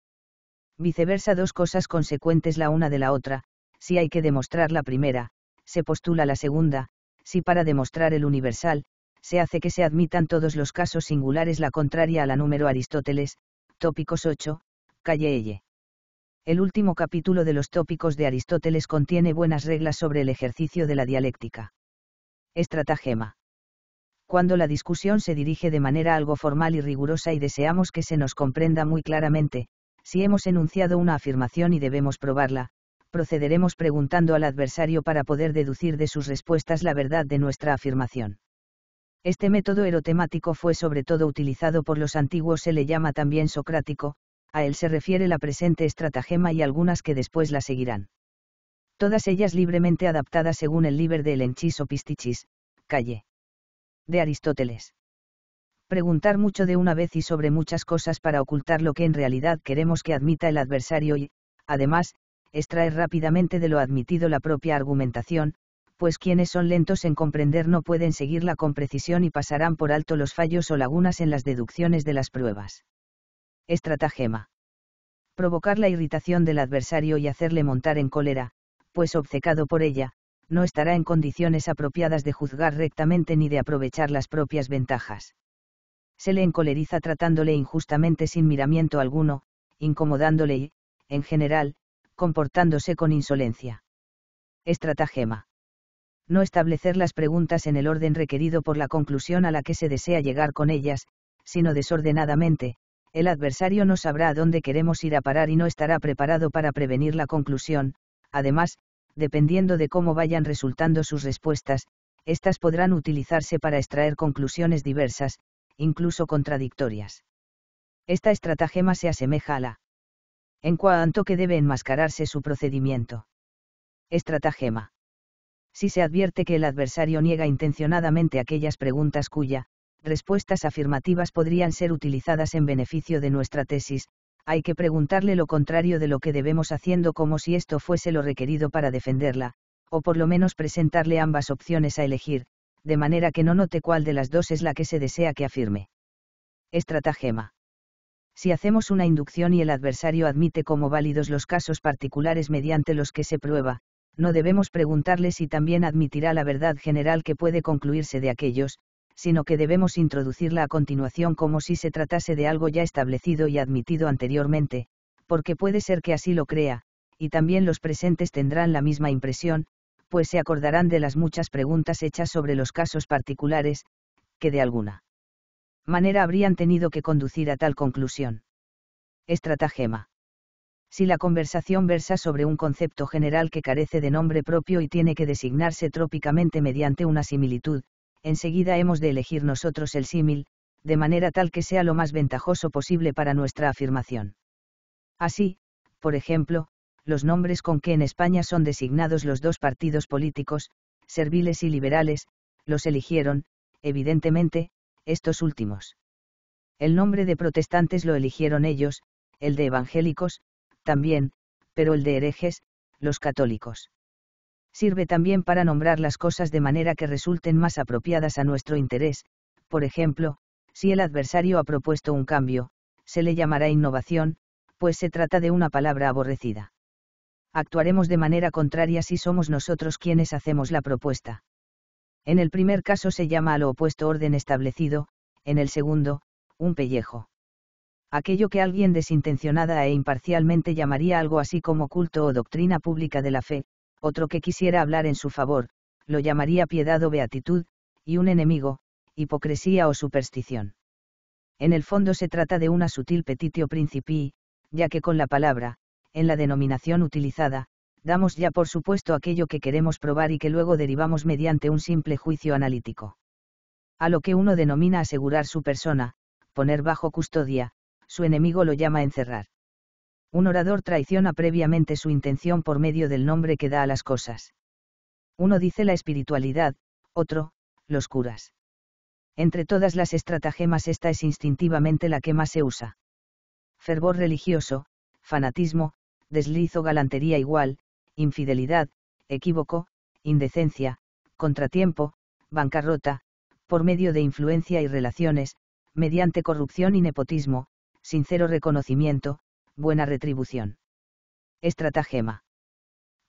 viceversa dos cosas consecuentes la una de la otra, si hay que demostrar la primera, se postula la segunda, si para demostrar el universal, se hace que se admitan todos los casos singulares la contraria a la número Aristóteles, tópicos 8, calle el último capítulo de los tópicos de Aristóteles contiene buenas reglas sobre el ejercicio de la dialéctica. Estratagema. Cuando la discusión se dirige de manera algo formal y rigurosa y deseamos que se nos comprenda muy claramente, si hemos enunciado una afirmación y debemos probarla, procederemos preguntando al adversario para poder deducir de sus respuestas la verdad de nuestra afirmación. Este método erotemático fue sobre todo utilizado por los antiguos, se le llama también socrático, a él se refiere la presente estratagema y algunas que después la seguirán. Todas ellas libremente adaptadas según el liber de Elenchis o Pistichis, calle. De Aristóteles. Preguntar mucho de una vez y sobre muchas cosas para ocultar lo que en realidad queremos que admita el adversario y, además, extraer rápidamente de lo admitido la propia argumentación, pues quienes son lentos en comprender no pueden seguirla con precisión y pasarán por alto los fallos o lagunas en las deducciones de las pruebas. Estratagema. Provocar la irritación del adversario y hacerle montar en cólera, pues obcecado por ella, no estará en condiciones apropiadas de juzgar rectamente ni de aprovechar las propias ventajas. Se le encoleriza tratándole injustamente sin miramiento alguno, incomodándole y, en general, comportándose con insolencia. Estratagema. No establecer las preguntas en el orden requerido por la conclusión a la que se desea llegar con ellas, sino desordenadamente, el adversario no sabrá a dónde queremos ir a parar y no estará preparado para prevenir la conclusión, además, dependiendo de cómo vayan resultando sus respuestas, estas podrán utilizarse para extraer conclusiones diversas, incluso contradictorias. Esta estratagema se asemeja a la en cuanto que debe enmascararse su procedimiento. Estratagema. Si se advierte que el adversario niega intencionadamente aquellas preguntas cuya respuestas afirmativas podrían ser utilizadas en beneficio de nuestra tesis, hay que preguntarle lo contrario de lo que debemos haciendo como si esto fuese lo requerido para defenderla, o por lo menos presentarle ambas opciones a elegir, de manera que no note cuál de las dos es la que se desea que afirme. Estratagema. Si hacemos una inducción y el adversario admite como válidos los casos particulares mediante los que se prueba, no debemos preguntarle si también admitirá la verdad general que puede concluirse de aquellos, sino que debemos introducirla a continuación como si se tratase de algo ya establecido y admitido anteriormente, porque puede ser que así lo crea, y también los presentes tendrán la misma impresión, pues se acordarán de las muchas preguntas hechas sobre los casos particulares, que de alguna manera habrían tenido que conducir a tal conclusión. Estratagema. Si la conversación versa sobre un concepto general que carece de nombre propio y tiene que designarse trópicamente mediante una similitud, enseguida hemos de elegir nosotros el símil, de manera tal que sea lo más ventajoso posible para nuestra afirmación. Así, por ejemplo, los nombres con que en España son designados los dos partidos políticos, serviles y liberales, los eligieron, evidentemente, estos últimos. El nombre de protestantes lo eligieron ellos, el de evangélicos, también, pero el de herejes, los católicos sirve también para nombrar las cosas de manera que resulten más apropiadas a nuestro interés, por ejemplo, si el adversario ha propuesto un cambio, se le llamará innovación, pues se trata de una palabra aborrecida. Actuaremos de manera contraria si somos nosotros quienes hacemos la propuesta. En el primer caso se llama a lo opuesto orden establecido, en el segundo, un pellejo. Aquello que alguien desintencionada e imparcialmente llamaría algo así como culto o doctrina pública de la fe, otro que quisiera hablar en su favor, lo llamaría piedad o beatitud, y un enemigo, hipocresía o superstición. En el fondo se trata de una sutil petitio principii, ya que con la palabra, en la denominación utilizada, damos ya por supuesto aquello que queremos probar y que luego derivamos mediante un simple juicio analítico. A lo que uno denomina asegurar su persona, poner bajo custodia, su enemigo lo llama encerrar. Un orador traiciona previamente su intención por medio del nombre que da a las cosas. Uno dice la espiritualidad, otro, los curas. Entre todas las estratagemas esta es instintivamente la que más se usa. Fervor religioso, fanatismo, deslizo galantería igual, infidelidad, equívoco, indecencia, contratiempo, bancarrota, por medio de influencia y relaciones, mediante corrupción y nepotismo, sincero reconocimiento, buena retribución. Estratagema.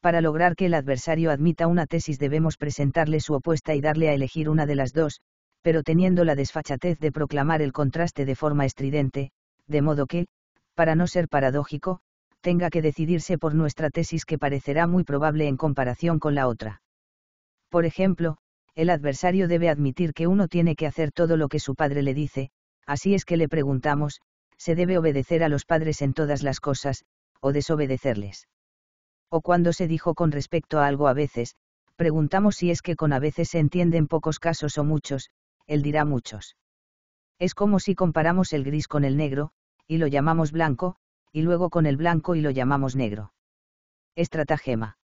Para lograr que el adversario admita una tesis debemos presentarle su opuesta y darle a elegir una de las dos, pero teniendo la desfachatez de proclamar el contraste de forma estridente, de modo que, para no ser paradójico, tenga que decidirse por nuestra tesis que parecerá muy probable en comparación con la otra. Por ejemplo, el adversario debe admitir que uno tiene que hacer todo lo que su padre le dice, así es que le preguntamos, se debe obedecer a los padres en todas las cosas, o desobedecerles. O cuando se dijo con respecto a algo a veces, preguntamos si es que con a veces se entienden pocos casos o muchos, él dirá muchos. Es como si comparamos el gris con el negro, y lo llamamos blanco, y luego con el blanco y lo llamamos negro. Estratagema.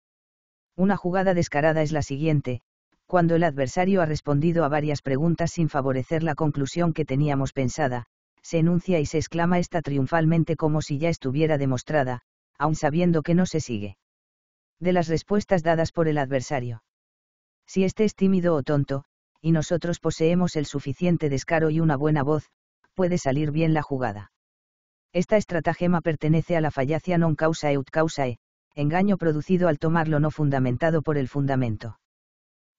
Una jugada descarada es la siguiente, cuando el adversario ha respondido a varias preguntas sin favorecer la conclusión que teníamos pensada, se enuncia y se exclama esta triunfalmente como si ya estuviera demostrada, aun sabiendo que no se sigue. De las respuestas dadas por el adversario. Si éste es tímido o tonto, y nosotros poseemos el suficiente descaro y una buena voz, puede salir bien la jugada. Esta estratagema pertenece a la fallacia non causa causa causae, engaño producido al tomar lo no fundamentado por el fundamento.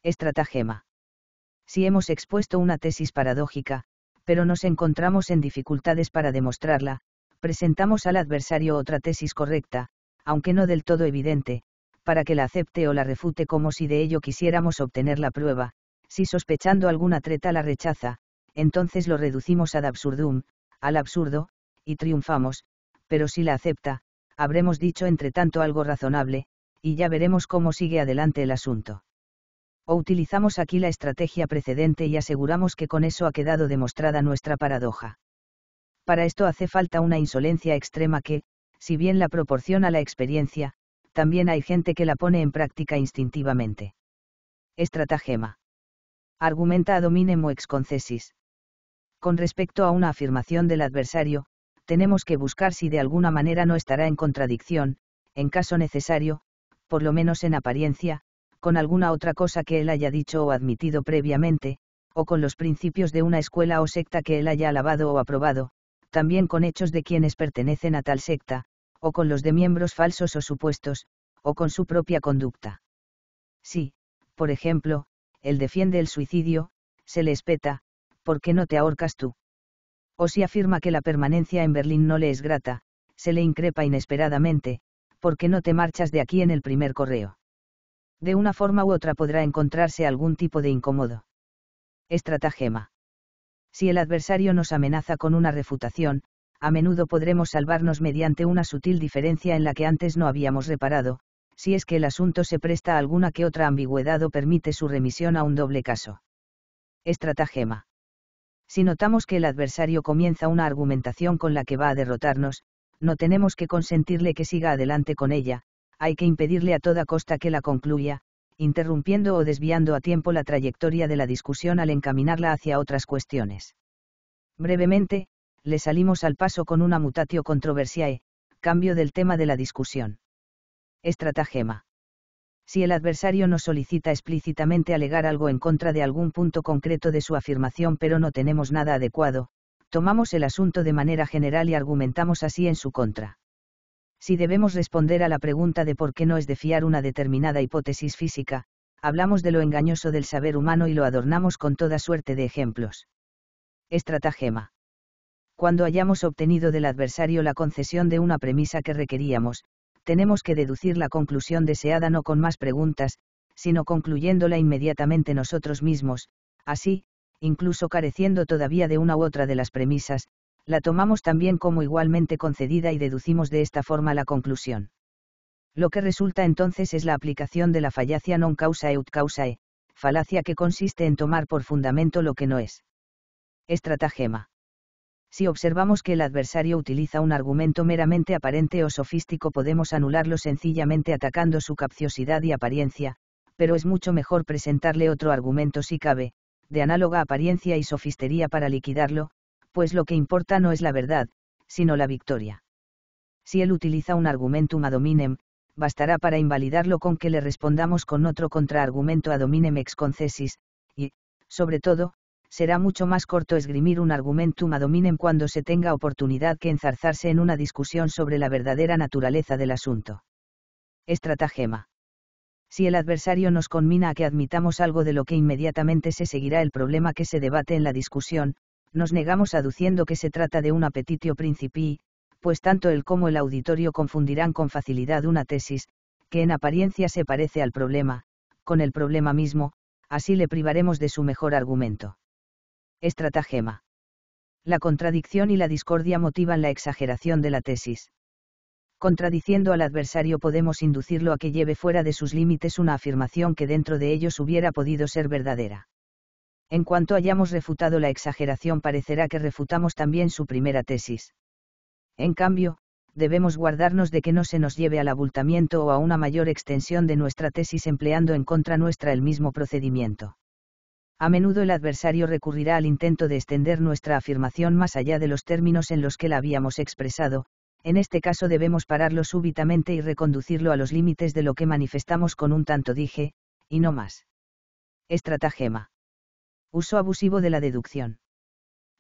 Estratagema. Si hemos expuesto una tesis paradójica, pero nos encontramos en dificultades para demostrarla, presentamos al adversario otra tesis correcta, aunque no del todo evidente, para que la acepte o la refute como si de ello quisiéramos obtener la prueba, si sospechando alguna treta la rechaza, entonces lo reducimos ad absurdum, al absurdo, y triunfamos, pero si la acepta, habremos dicho entre tanto algo razonable, y ya veremos cómo sigue adelante el asunto utilizamos aquí la estrategia precedente y aseguramos que con eso ha quedado demostrada nuestra paradoja. Para esto hace falta una insolencia extrema que, si bien la proporciona la experiencia, también hay gente que la pone en práctica instintivamente. Estratagema. Argumenta a minimo ex concesis. Con respecto a una afirmación del adversario, tenemos que buscar si de alguna manera no estará en contradicción, en caso necesario, por lo menos en apariencia, con alguna otra cosa que él haya dicho o admitido previamente, o con los principios de una escuela o secta que él haya alabado o aprobado, también con hechos de quienes pertenecen a tal secta, o con los de miembros falsos o supuestos, o con su propia conducta. Si, por ejemplo, él defiende el suicidio, se le espeta, ¿por qué no te ahorcas tú? O si afirma que la permanencia en Berlín no le es grata, se le increpa inesperadamente, ¿por qué no te marchas de aquí en el primer correo? de una forma u otra podrá encontrarse algún tipo de incómodo. Estratagema. Si el adversario nos amenaza con una refutación, a menudo podremos salvarnos mediante una sutil diferencia en la que antes no habíamos reparado, si es que el asunto se presta a alguna que otra ambigüedad o permite su remisión a un doble caso. Estratagema. Si notamos que el adversario comienza una argumentación con la que va a derrotarnos, no tenemos que consentirle que siga adelante con ella, hay que impedirle a toda costa que la concluya, interrumpiendo o desviando a tiempo la trayectoria de la discusión al encaminarla hacia otras cuestiones. Brevemente, le salimos al paso con una mutatio controversiae, cambio del tema de la discusión. Estratagema. Si el adversario nos solicita explícitamente alegar algo en contra de algún punto concreto de su afirmación pero no tenemos nada adecuado, tomamos el asunto de manera general y argumentamos así en su contra. Si debemos responder a la pregunta de por qué no es de fiar una determinada hipótesis física, hablamos de lo engañoso del saber humano y lo adornamos con toda suerte de ejemplos. Estratagema. Cuando hayamos obtenido del adversario la concesión de una premisa que requeríamos, tenemos que deducir la conclusión deseada no con más preguntas, sino concluyéndola inmediatamente nosotros mismos, así, incluso careciendo todavía de una u otra de las premisas, la tomamos también como igualmente concedida y deducimos de esta forma la conclusión. Lo que resulta entonces es la aplicación de la fallacia non causa causa causae, falacia que consiste en tomar por fundamento lo que no es. Estratagema. Si observamos que el adversario utiliza un argumento meramente aparente o sofístico podemos anularlo sencillamente atacando su capciosidad y apariencia, pero es mucho mejor presentarle otro argumento si cabe, de análoga apariencia y sofistería para liquidarlo, pues lo que importa no es la verdad, sino la victoria. Si él utiliza un argumentum ad hominem, bastará para invalidarlo con que le respondamos con otro contraargumento ad hominem ex concesis, y, sobre todo, será mucho más corto esgrimir un argumentum ad hominem cuando se tenga oportunidad que enzarzarse en una discusión sobre la verdadera naturaleza del asunto. Estratagema. Si el adversario nos conmina a que admitamos algo de lo que inmediatamente se seguirá el problema que se debate en la discusión, nos negamos aduciendo que se trata de un apetitio principii, pues tanto él como el auditorio confundirán con facilidad una tesis, que en apariencia se parece al problema, con el problema mismo, así le privaremos de su mejor argumento. Estratagema. La contradicción y la discordia motivan la exageración de la tesis. Contradiciendo al adversario podemos inducirlo a que lleve fuera de sus límites una afirmación que dentro de ellos hubiera podido ser verdadera. En cuanto hayamos refutado la exageración parecerá que refutamos también su primera tesis. En cambio, debemos guardarnos de que no se nos lleve al abultamiento o a una mayor extensión de nuestra tesis empleando en contra nuestra el mismo procedimiento. A menudo el adversario recurrirá al intento de extender nuestra afirmación más allá de los términos en los que la habíamos expresado, en este caso debemos pararlo súbitamente y reconducirlo a los límites de lo que manifestamos con un tanto dije, y no más. Estratagema. Uso abusivo de la deducción.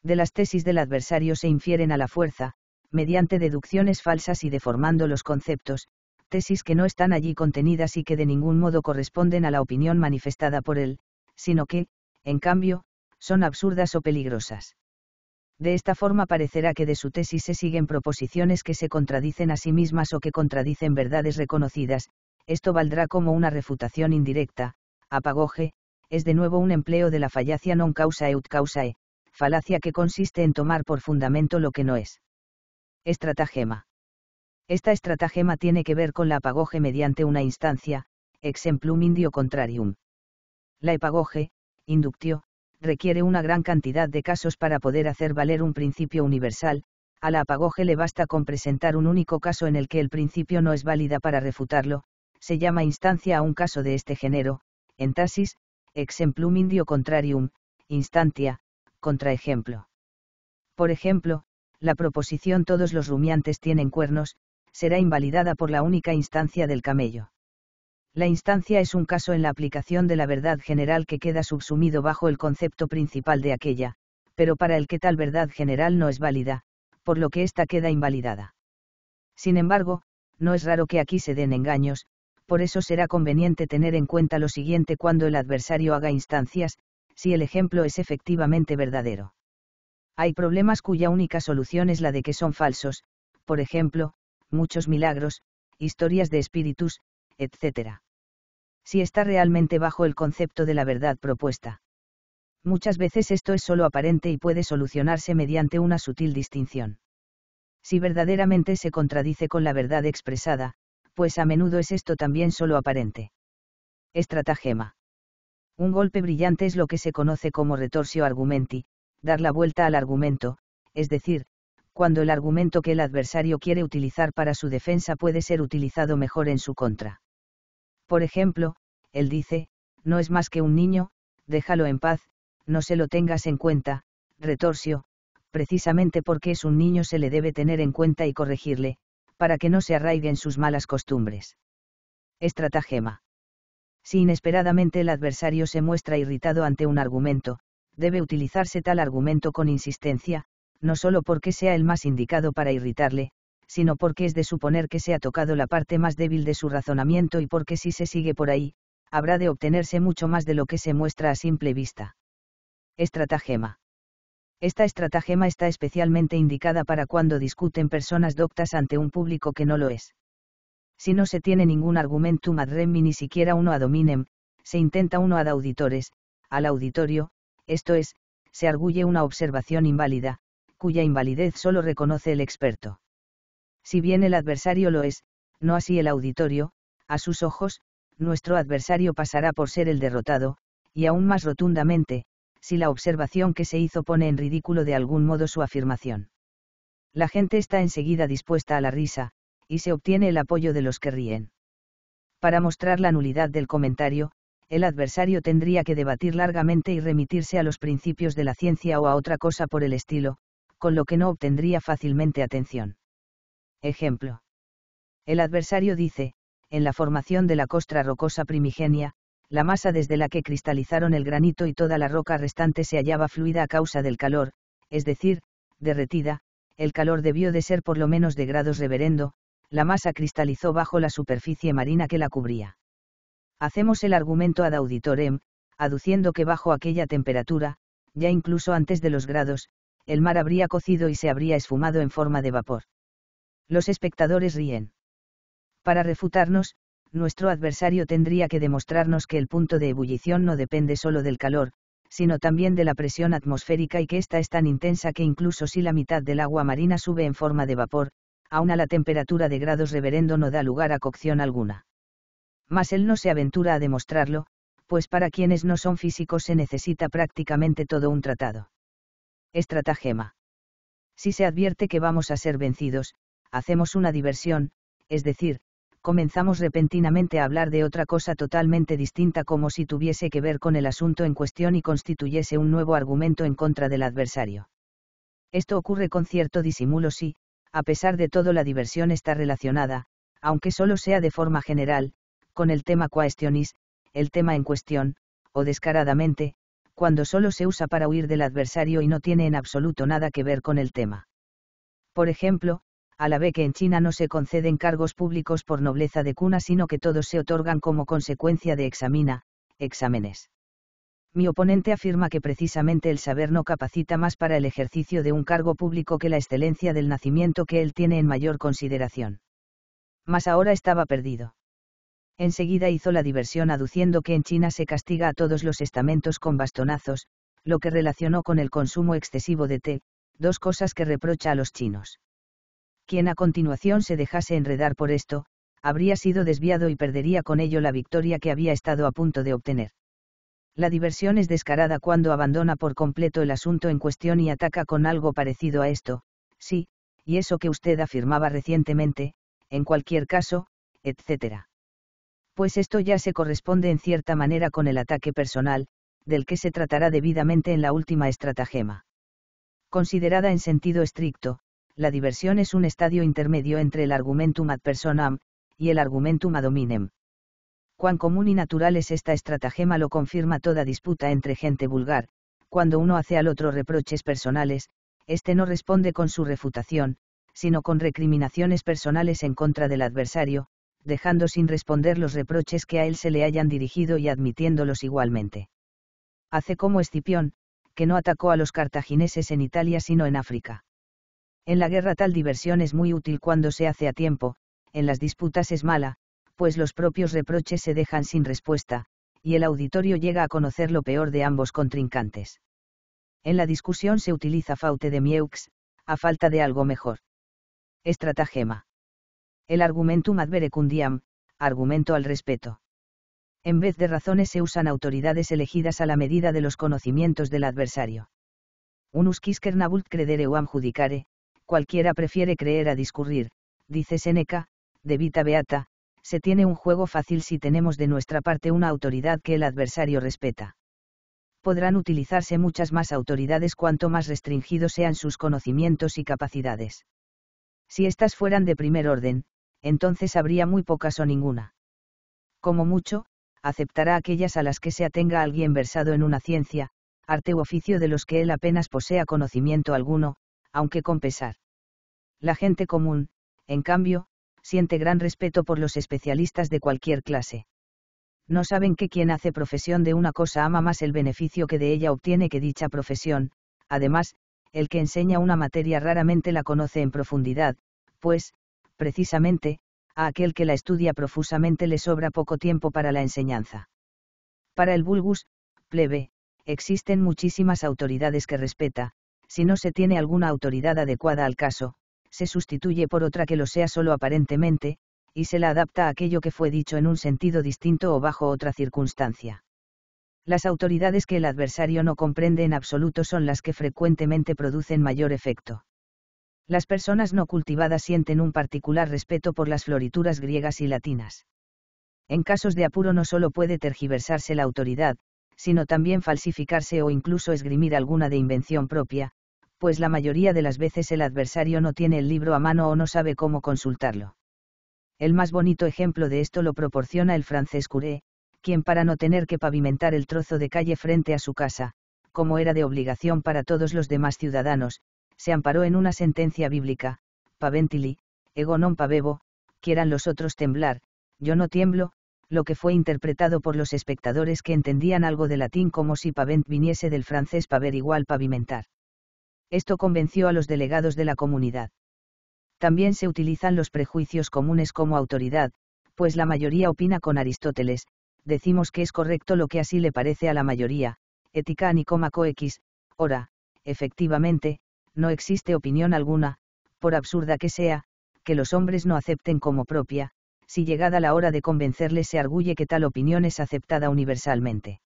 De las tesis del adversario se infieren a la fuerza, mediante deducciones falsas y deformando los conceptos, tesis que no están allí contenidas y que de ningún modo corresponden a la opinión manifestada por él, sino que, en cambio, son absurdas o peligrosas. De esta forma parecerá que de su tesis se siguen proposiciones que se contradicen a sí mismas o que contradicen verdades reconocidas, esto valdrá como una refutación indirecta, apagoje, es de nuevo un empleo de la fallacia non causa eut causae, falacia que consiste en tomar por fundamento lo que no es. Estratagema. Esta estratagema tiene que ver con la apagoge mediante una instancia, exemplum indio contrarium. La epagoge, inductio, requiere una gran cantidad de casos para poder hacer valer un principio universal, a la apagoge le basta con presentar un único caso en el que el principio no es válida para refutarlo, se llama instancia a un caso de este género, entasis, exemplum indio contrarium, instantia, contraejemplo. Por ejemplo, la proposición todos los rumiantes tienen cuernos, será invalidada por la única instancia del camello. La instancia es un caso en la aplicación de la verdad general que queda subsumido bajo el concepto principal de aquella, pero para el que tal verdad general no es válida, por lo que ésta queda invalidada. Sin embargo, no es raro que aquí se den engaños, por eso será conveniente tener en cuenta lo siguiente cuando el adversario haga instancias, si el ejemplo es efectivamente verdadero. Hay problemas cuya única solución es la de que son falsos, por ejemplo, muchos milagros, historias de espíritus, etc. Si está realmente bajo el concepto de la verdad propuesta. Muchas veces esto es solo aparente y puede solucionarse mediante una sutil distinción. Si verdaderamente se contradice con la verdad expresada, pues a menudo es esto también solo aparente. Estratagema. Un golpe brillante es lo que se conoce como retorsio argumenti, dar la vuelta al argumento, es decir, cuando el argumento que el adversario quiere utilizar para su defensa puede ser utilizado mejor en su contra. Por ejemplo, él dice, no es más que un niño, déjalo en paz, no se lo tengas en cuenta, retorcio, precisamente porque es un niño se le debe tener en cuenta y corregirle, para que no se arraiguen sus malas costumbres. Estratagema. Si inesperadamente el adversario se muestra irritado ante un argumento, debe utilizarse tal argumento con insistencia, no solo porque sea el más indicado para irritarle, sino porque es de suponer que se ha tocado la parte más débil de su razonamiento y porque si se sigue por ahí, habrá de obtenerse mucho más de lo que se muestra a simple vista. Estratagema. Esta estratagema está especialmente indicada para cuando discuten personas doctas ante un público que no lo es. Si no se tiene ningún argumentum ad rem ni siquiera uno ad hominem, se intenta uno ad auditores, al auditorio, esto es, se arguye una observación inválida, cuya invalidez solo reconoce el experto. Si bien el adversario lo es, no así el auditorio, a sus ojos, nuestro adversario pasará por ser el derrotado, y aún más rotundamente, si la observación que se hizo pone en ridículo de algún modo su afirmación. La gente está enseguida dispuesta a la risa, y se obtiene el apoyo de los que ríen. Para mostrar la nulidad del comentario, el adversario tendría que debatir largamente y remitirse a los principios de la ciencia o a otra cosa por el estilo, con lo que no obtendría fácilmente atención. Ejemplo. El adversario dice, en la formación de la costra rocosa primigenia, la masa desde la que cristalizaron el granito y toda la roca restante se hallaba fluida a causa del calor, es decir, derretida, el calor debió de ser por lo menos de grados reverendo, la masa cristalizó bajo la superficie marina que la cubría. Hacemos el argumento ad auditorem, aduciendo que bajo aquella temperatura, ya incluso antes de los grados, el mar habría cocido y se habría esfumado en forma de vapor. Los espectadores ríen. Para refutarnos, nuestro adversario tendría que demostrarnos que el punto de ebullición no depende solo del calor, sino también de la presión atmosférica y que ésta es tan intensa que incluso si la mitad del agua marina sube en forma de vapor, aún a la temperatura de grados reverendo no da lugar a cocción alguna. Mas él no se aventura a demostrarlo, pues para quienes no son físicos se necesita prácticamente todo un tratado. Estratagema. Si se advierte que vamos a ser vencidos, hacemos una diversión, es decir, comenzamos repentinamente a hablar de otra cosa totalmente distinta como si tuviese que ver con el asunto en cuestión y constituyese un nuevo argumento en contra del adversario. Esto ocurre con cierto disimulo si, a pesar de todo la diversión está relacionada, aunque solo sea de forma general, con el tema quaestionis, el tema en cuestión, o descaradamente, cuando solo se usa para huir del adversario y no tiene en absoluto nada que ver con el tema. Por ejemplo, a la vez que en China no se conceden cargos públicos por nobleza de cuna, sino que todos se otorgan como consecuencia de examina, exámenes. Mi oponente afirma que precisamente el saber no capacita más para el ejercicio de un cargo público que la excelencia del nacimiento que él tiene en mayor consideración. Mas ahora estaba perdido. Enseguida hizo la diversión aduciendo que en China se castiga a todos los estamentos con bastonazos, lo que relacionó con el consumo excesivo de té, dos cosas que reprocha a los chinos quien a continuación se dejase enredar por esto, habría sido desviado y perdería con ello la victoria que había estado a punto de obtener. La diversión es descarada cuando abandona por completo el asunto en cuestión y ataca con algo parecido a esto, sí, y eso que usted afirmaba recientemente, en cualquier caso, etc. Pues esto ya se corresponde en cierta manera con el ataque personal, del que se tratará debidamente en la última estratagema. Considerada en sentido estricto, la diversión es un estadio intermedio entre el argumentum ad personam y el argumentum ad hominem. Cuán común y natural es esta estratagema lo confirma toda disputa entre gente vulgar, cuando uno hace al otro reproches personales, éste no responde con su refutación, sino con recriminaciones personales en contra del adversario, dejando sin responder los reproches que a él se le hayan dirigido y admitiéndolos igualmente. Hace como Escipión, que no atacó a los cartagineses en Italia sino en África. En la guerra tal diversión es muy útil cuando se hace a tiempo, en las disputas es mala, pues los propios reproches se dejan sin respuesta, y el auditorio llega a conocer lo peor de ambos contrincantes. En la discusión se utiliza faute de mieux, a falta de algo mejor. Estratagema. El argumentum ad verecundiam, argumento al respeto. En vez de razones se usan autoridades elegidas a la medida de los conocimientos del adversario. Unus credere o adjudicare, cualquiera prefiere creer a discurrir, dice Seneca, de Vita Beata, se tiene un juego fácil si tenemos de nuestra parte una autoridad que el adversario respeta. Podrán utilizarse muchas más autoridades cuanto más restringidos sean sus conocimientos y capacidades. Si éstas fueran de primer orden, entonces habría muy pocas o ninguna. Como mucho, aceptará aquellas a las que se atenga alguien versado en una ciencia, arte u oficio de los que él apenas posea conocimiento alguno, aunque con pesar. La gente común, en cambio, siente gran respeto por los especialistas de cualquier clase. No saben que quien hace profesión de una cosa ama más el beneficio que de ella obtiene que dicha profesión, además, el que enseña una materia raramente la conoce en profundidad, pues, precisamente, a aquel que la estudia profusamente le sobra poco tiempo para la enseñanza. Para el vulgus, plebe, existen muchísimas autoridades que respeta, si no se tiene alguna autoridad adecuada al caso, se sustituye por otra que lo sea solo aparentemente, y se la adapta a aquello que fue dicho en un sentido distinto o bajo otra circunstancia. Las autoridades que el adversario no comprende en absoluto son las que frecuentemente producen mayor efecto. Las personas no cultivadas sienten un particular respeto por las florituras griegas y latinas. En casos de apuro no solo puede tergiversarse la autoridad, sino también falsificarse o incluso esgrimir alguna de invención propia, pues la mayoría de las veces el adversario no tiene el libro a mano o no sabe cómo consultarlo. El más bonito ejemplo de esto lo proporciona el francés Curé, quien para no tener que pavimentar el trozo de calle frente a su casa, como era de obligación para todos los demás ciudadanos, se amparó en una sentencia bíblica, paventili, ego non pavebo, quieran los otros temblar, yo no tiemblo, lo que fue interpretado por los espectadores que entendían algo de latín como si pavent viniese del francés paver igual pavimentar. Esto convenció a los delegados de la comunidad. También se utilizan los prejuicios comunes como autoridad, pues la mayoría opina con Aristóteles, decimos que es correcto lo que así le parece a la mayoría, ética anicómaco x, ora, efectivamente, no existe opinión alguna, por absurda que sea, que los hombres no acepten como propia, si llegada la hora de convencerles se arguye que tal opinión es aceptada universalmente.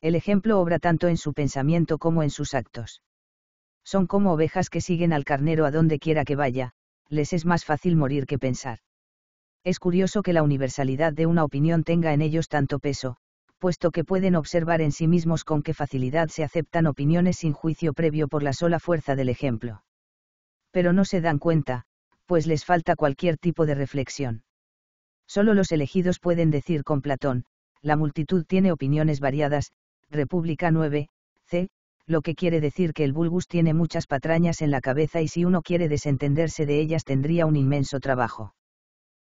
El ejemplo obra tanto en su pensamiento como en sus actos. Son como ovejas que siguen al carnero a donde quiera que vaya, les es más fácil morir que pensar. Es curioso que la universalidad de una opinión tenga en ellos tanto peso, puesto que pueden observar en sí mismos con qué facilidad se aceptan opiniones sin juicio previo por la sola fuerza del ejemplo. Pero no se dan cuenta, pues les falta cualquier tipo de reflexión. Solo los elegidos pueden decir con Platón, la multitud tiene opiniones variadas, República 9, c, lo que quiere decir que el vulgus tiene muchas patrañas en la cabeza y si uno quiere desentenderse de ellas tendría un inmenso trabajo.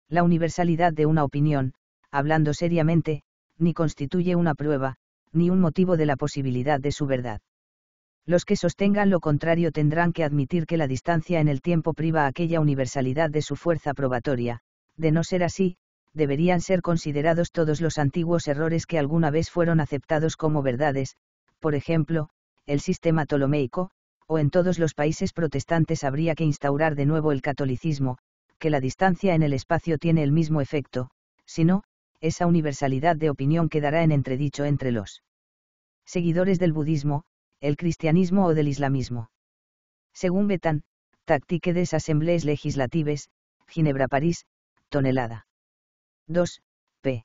La universalidad de una opinión, hablando seriamente, ni constituye una prueba, ni un motivo de la posibilidad de su verdad. Los que sostengan lo contrario tendrán que admitir que la distancia en el tiempo priva a aquella universalidad de su fuerza probatoria, de no ser así, deberían ser considerados todos los antiguos errores que alguna vez fueron aceptados como verdades, por ejemplo, el sistema ptolomeico, o en todos los países protestantes habría que instaurar de nuevo el catolicismo, que la distancia en el espacio tiene el mismo efecto, sino, esa universalidad de opinión quedará en entredicho entre los seguidores del budismo, el cristianismo o del islamismo. Según Betan, Tactique des Assemblées Legislatives, Ginebra-París, tonelada. 2. p.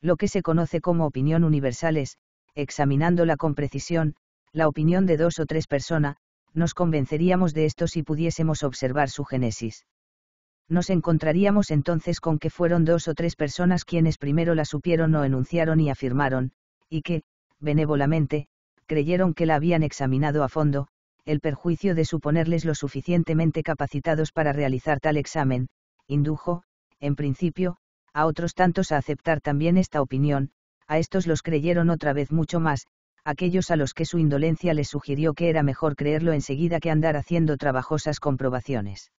Lo que se conoce como opinión universal es, examinándola con precisión, la opinión de dos o tres personas, nos convenceríamos de esto si pudiésemos observar su génesis. Nos encontraríamos entonces con que fueron dos o tres personas quienes primero la supieron o enunciaron y afirmaron, y que, benévolamente, creyeron que la habían examinado a fondo, el perjuicio de suponerles lo suficientemente capacitados para realizar tal examen, indujo, en principio, a otros tantos a aceptar también esta opinión, a estos los creyeron otra vez mucho más, aquellos a los que su indolencia les sugirió que era mejor creerlo enseguida que andar haciendo trabajosas comprobaciones.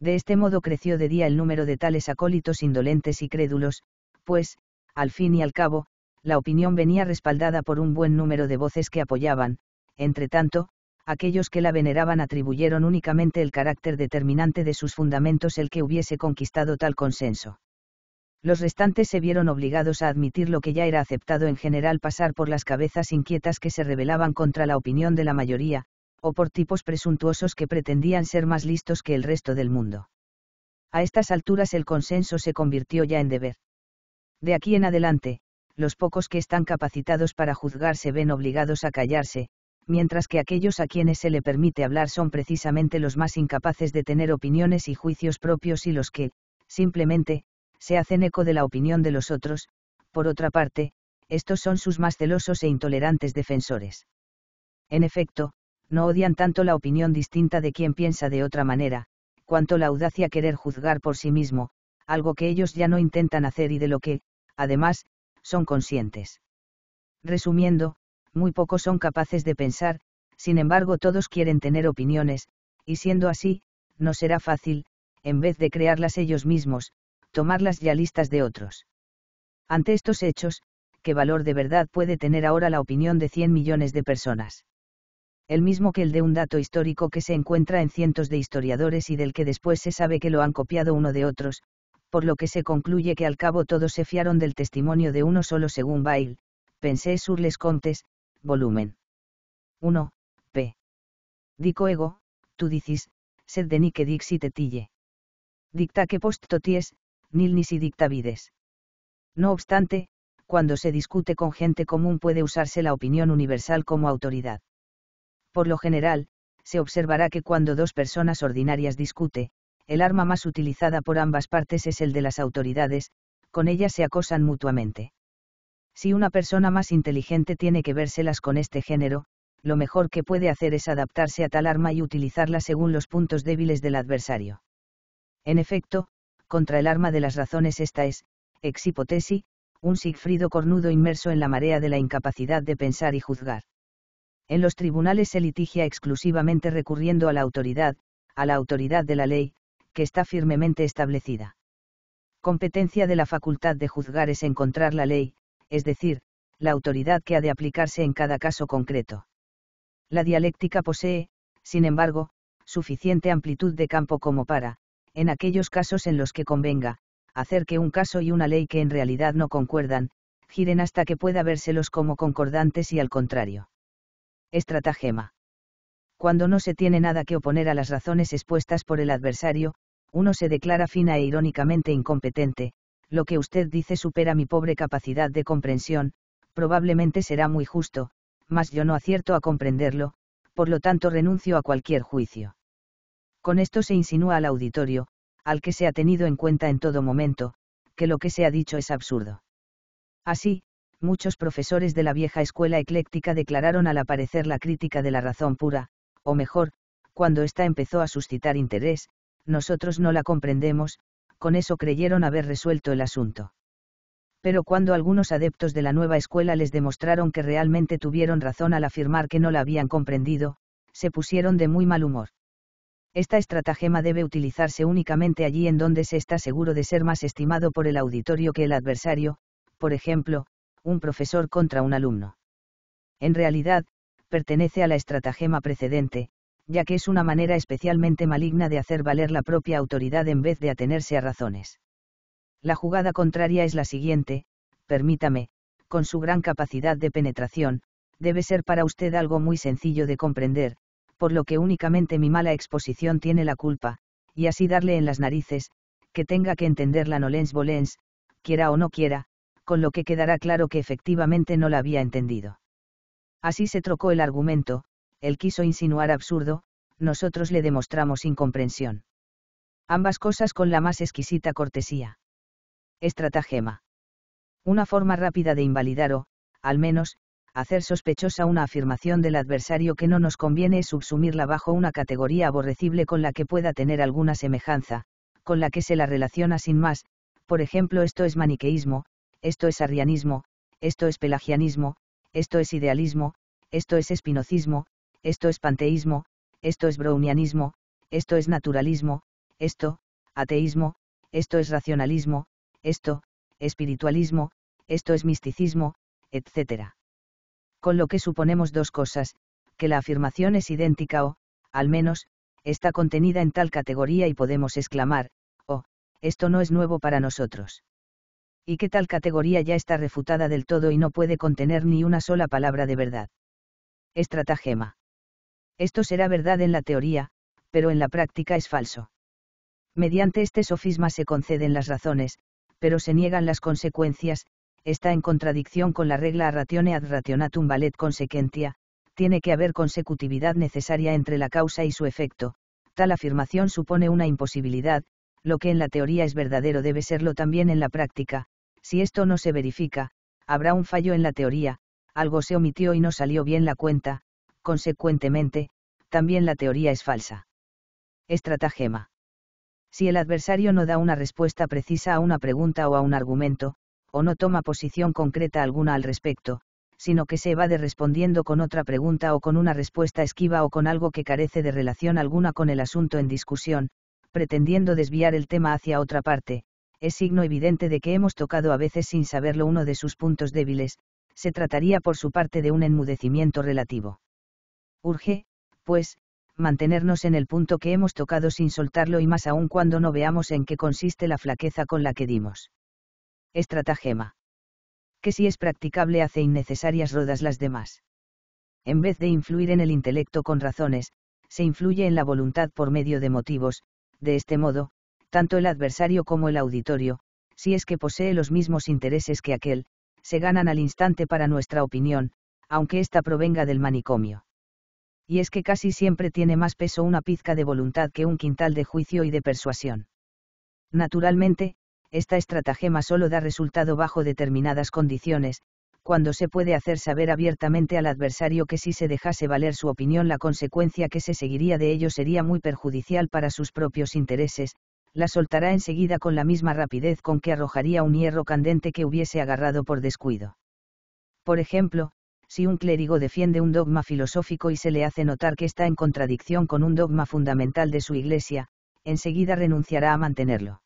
De este modo creció de día el número de tales acólitos indolentes y crédulos, pues, al fin y al cabo, la opinión venía respaldada por un buen número de voces que apoyaban, entre tanto, aquellos que la veneraban atribuyeron únicamente el carácter determinante de sus fundamentos el que hubiese conquistado tal consenso los restantes se vieron obligados a admitir lo que ya era aceptado en general pasar por las cabezas inquietas que se rebelaban contra la opinión de la mayoría, o por tipos presuntuosos que pretendían ser más listos que el resto del mundo. A estas alturas el consenso se convirtió ya en deber. De aquí en adelante, los pocos que están capacitados para juzgar se ven obligados a callarse, mientras que aquellos a quienes se le permite hablar son precisamente los más incapaces de tener opiniones y juicios propios y los que, simplemente, se hacen eco de la opinión de los otros, por otra parte, estos son sus más celosos e intolerantes defensores. En efecto, no odian tanto la opinión distinta de quien piensa de otra manera, cuanto la audacia querer juzgar por sí mismo, algo que ellos ya no intentan hacer y de lo que, además, son conscientes. Resumiendo, muy pocos son capaces de pensar, sin embargo todos quieren tener opiniones, y siendo así, no será fácil, en vez de crearlas ellos mismos, tomarlas ya listas de otros. Ante estos hechos, ¿qué valor de verdad puede tener ahora la opinión de 100 millones de personas? El mismo que el de un dato histórico que se encuentra en cientos de historiadores y del que después se sabe que lo han copiado uno de otros, por lo que se concluye que al cabo todos se fiaron del testimonio de uno solo según Bail, pensé sur les contes, volumen. 1, p. Dico ego, tu dices, sed de nique dixi te tille. Dicta que post toties, nilnis y dictavides. No obstante, cuando se discute con gente común puede usarse la opinión universal como autoridad. Por lo general, se observará que cuando dos personas ordinarias discute, el arma más utilizada por ambas partes es el de las autoridades, con ellas se acosan mutuamente. Si una persona más inteligente tiene que vérselas con este género, lo mejor que puede hacer es adaptarse a tal arma y utilizarla según los puntos débiles del adversario. En efecto, contra el arma de las razones esta es, ex hipotesi, un Sigfrido cornudo inmerso en la marea de la incapacidad de pensar y juzgar. En los tribunales se litigia exclusivamente recurriendo a la autoridad, a la autoridad de la ley, que está firmemente establecida. Competencia de la facultad de juzgar es encontrar la ley, es decir, la autoridad que ha de aplicarse en cada caso concreto. La dialéctica posee, sin embargo, suficiente amplitud de campo como para, en aquellos casos en los que convenga, hacer que un caso y una ley que en realidad no concuerdan, giren hasta que pueda vérselos como concordantes y al contrario. Estratagema. Cuando no se tiene nada que oponer a las razones expuestas por el adversario, uno se declara fina e irónicamente incompetente, lo que usted dice supera mi pobre capacidad de comprensión, probablemente será muy justo, mas yo no acierto a comprenderlo, por lo tanto renuncio a cualquier juicio. Con esto se insinúa al auditorio, al que se ha tenido en cuenta en todo momento, que lo que se ha dicho es absurdo. Así, muchos profesores de la vieja escuela ecléctica declararon al aparecer la crítica de la razón pura, o mejor, cuando ésta empezó a suscitar interés, nosotros no la comprendemos, con eso creyeron haber resuelto el asunto. Pero cuando algunos adeptos de la nueva escuela les demostraron que realmente tuvieron razón al afirmar que no la habían comprendido, se pusieron de muy mal humor esta estratagema debe utilizarse únicamente allí en donde se está seguro de ser más estimado por el auditorio que el adversario, por ejemplo, un profesor contra un alumno. En realidad, pertenece a la estratagema precedente, ya que es una manera especialmente maligna de hacer valer la propia autoridad en vez de atenerse a razones. La jugada contraria es la siguiente, permítame, con su gran capacidad de penetración, debe ser para usted algo muy sencillo de comprender, por lo que únicamente mi mala exposición tiene la culpa, y así darle en las narices, que tenga que entender la Nolens Volens, quiera o no quiera, con lo que quedará claro que efectivamente no la había entendido. Así se trocó el argumento, él quiso insinuar absurdo, nosotros le demostramos incomprensión. Ambas cosas con la más exquisita cortesía. Estratagema. Una forma rápida de invalidar o, al menos, hacer sospechosa una afirmación del adversario que no nos conviene es subsumirla bajo una categoría aborrecible con la que pueda tener alguna semejanza, con la que se la relaciona sin más, por ejemplo esto es maniqueísmo, esto es arrianismo, esto es pelagianismo, esto es idealismo, esto es espinocismo, esto es panteísmo, esto es brownianismo, esto es naturalismo, esto, ateísmo, esto es racionalismo, esto, espiritualismo, esto es misticismo, etc con lo que suponemos dos cosas, que la afirmación es idéntica o, al menos, está contenida en tal categoría y podemos exclamar, oh, esto no es nuevo para nosotros. Y que tal categoría ya está refutada del todo y no puede contener ni una sola palabra de verdad. Estratagema. Esto será verdad en la teoría, pero en la práctica es falso. Mediante este sofisma se conceden las razones, pero se niegan las consecuencias, está en contradicción con la regla ratione ad rationatum valet consequentia, tiene que haber consecutividad necesaria entre la causa y su efecto, tal afirmación supone una imposibilidad, lo que en la teoría es verdadero debe serlo también en la práctica, si esto no se verifica, habrá un fallo en la teoría, algo se omitió y no salió bien la cuenta, consecuentemente, también la teoría es falsa. Estratagema. Si el adversario no da una respuesta precisa a una pregunta o a un argumento, o no toma posición concreta alguna al respecto, sino que se evade respondiendo con otra pregunta o con una respuesta esquiva o con algo que carece de relación alguna con el asunto en discusión, pretendiendo desviar el tema hacia otra parte, es signo evidente de que hemos tocado a veces sin saberlo uno de sus puntos débiles, se trataría por su parte de un enmudecimiento relativo. Urge, pues, mantenernos en el punto que hemos tocado sin soltarlo y más aún cuando no veamos en qué consiste la flaqueza con la que dimos estratagema. Que si es practicable hace innecesarias rodas las demás. En vez de influir en el intelecto con razones, se influye en la voluntad por medio de motivos, de este modo, tanto el adversario como el auditorio, si es que posee los mismos intereses que aquel, se ganan al instante para nuestra opinión, aunque ésta provenga del manicomio. Y es que casi siempre tiene más peso una pizca de voluntad que un quintal de juicio y de persuasión. Naturalmente, esta estratagema solo da resultado bajo determinadas condiciones, cuando se puede hacer saber abiertamente al adversario que si se dejase valer su opinión la consecuencia que se seguiría de ello sería muy perjudicial para sus propios intereses, la soltará enseguida con la misma rapidez con que arrojaría un hierro candente que hubiese agarrado por descuido. Por ejemplo, si un clérigo defiende un dogma filosófico y se le hace notar que está en contradicción con un dogma fundamental de su iglesia, enseguida renunciará a mantenerlo.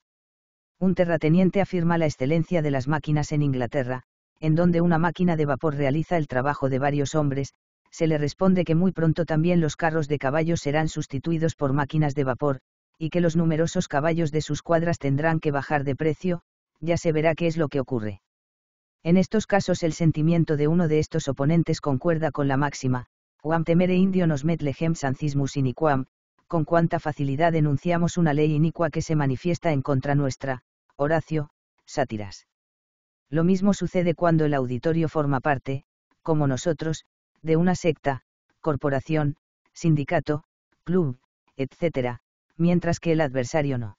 Un terrateniente afirma la excelencia de las máquinas en Inglaterra, en donde una máquina de vapor realiza el trabajo de varios hombres, se le responde que muy pronto también los carros de caballos serán sustituidos por máquinas de vapor, y que los numerosos caballos de sus cuadras tendrán que bajar de precio, ya se verá qué es lo que ocurre. En estos casos el sentimiento de uno de estos oponentes concuerda con la máxima, Juan temere indio nos met legem sancismus iniquam, con cuánta facilidad enunciamos una ley inicua que se manifiesta en contra nuestra, Horacio, Sátiras. Lo mismo sucede cuando el auditorio forma parte, como nosotros, de una secta, corporación, sindicato, club, etc., mientras que el adversario no.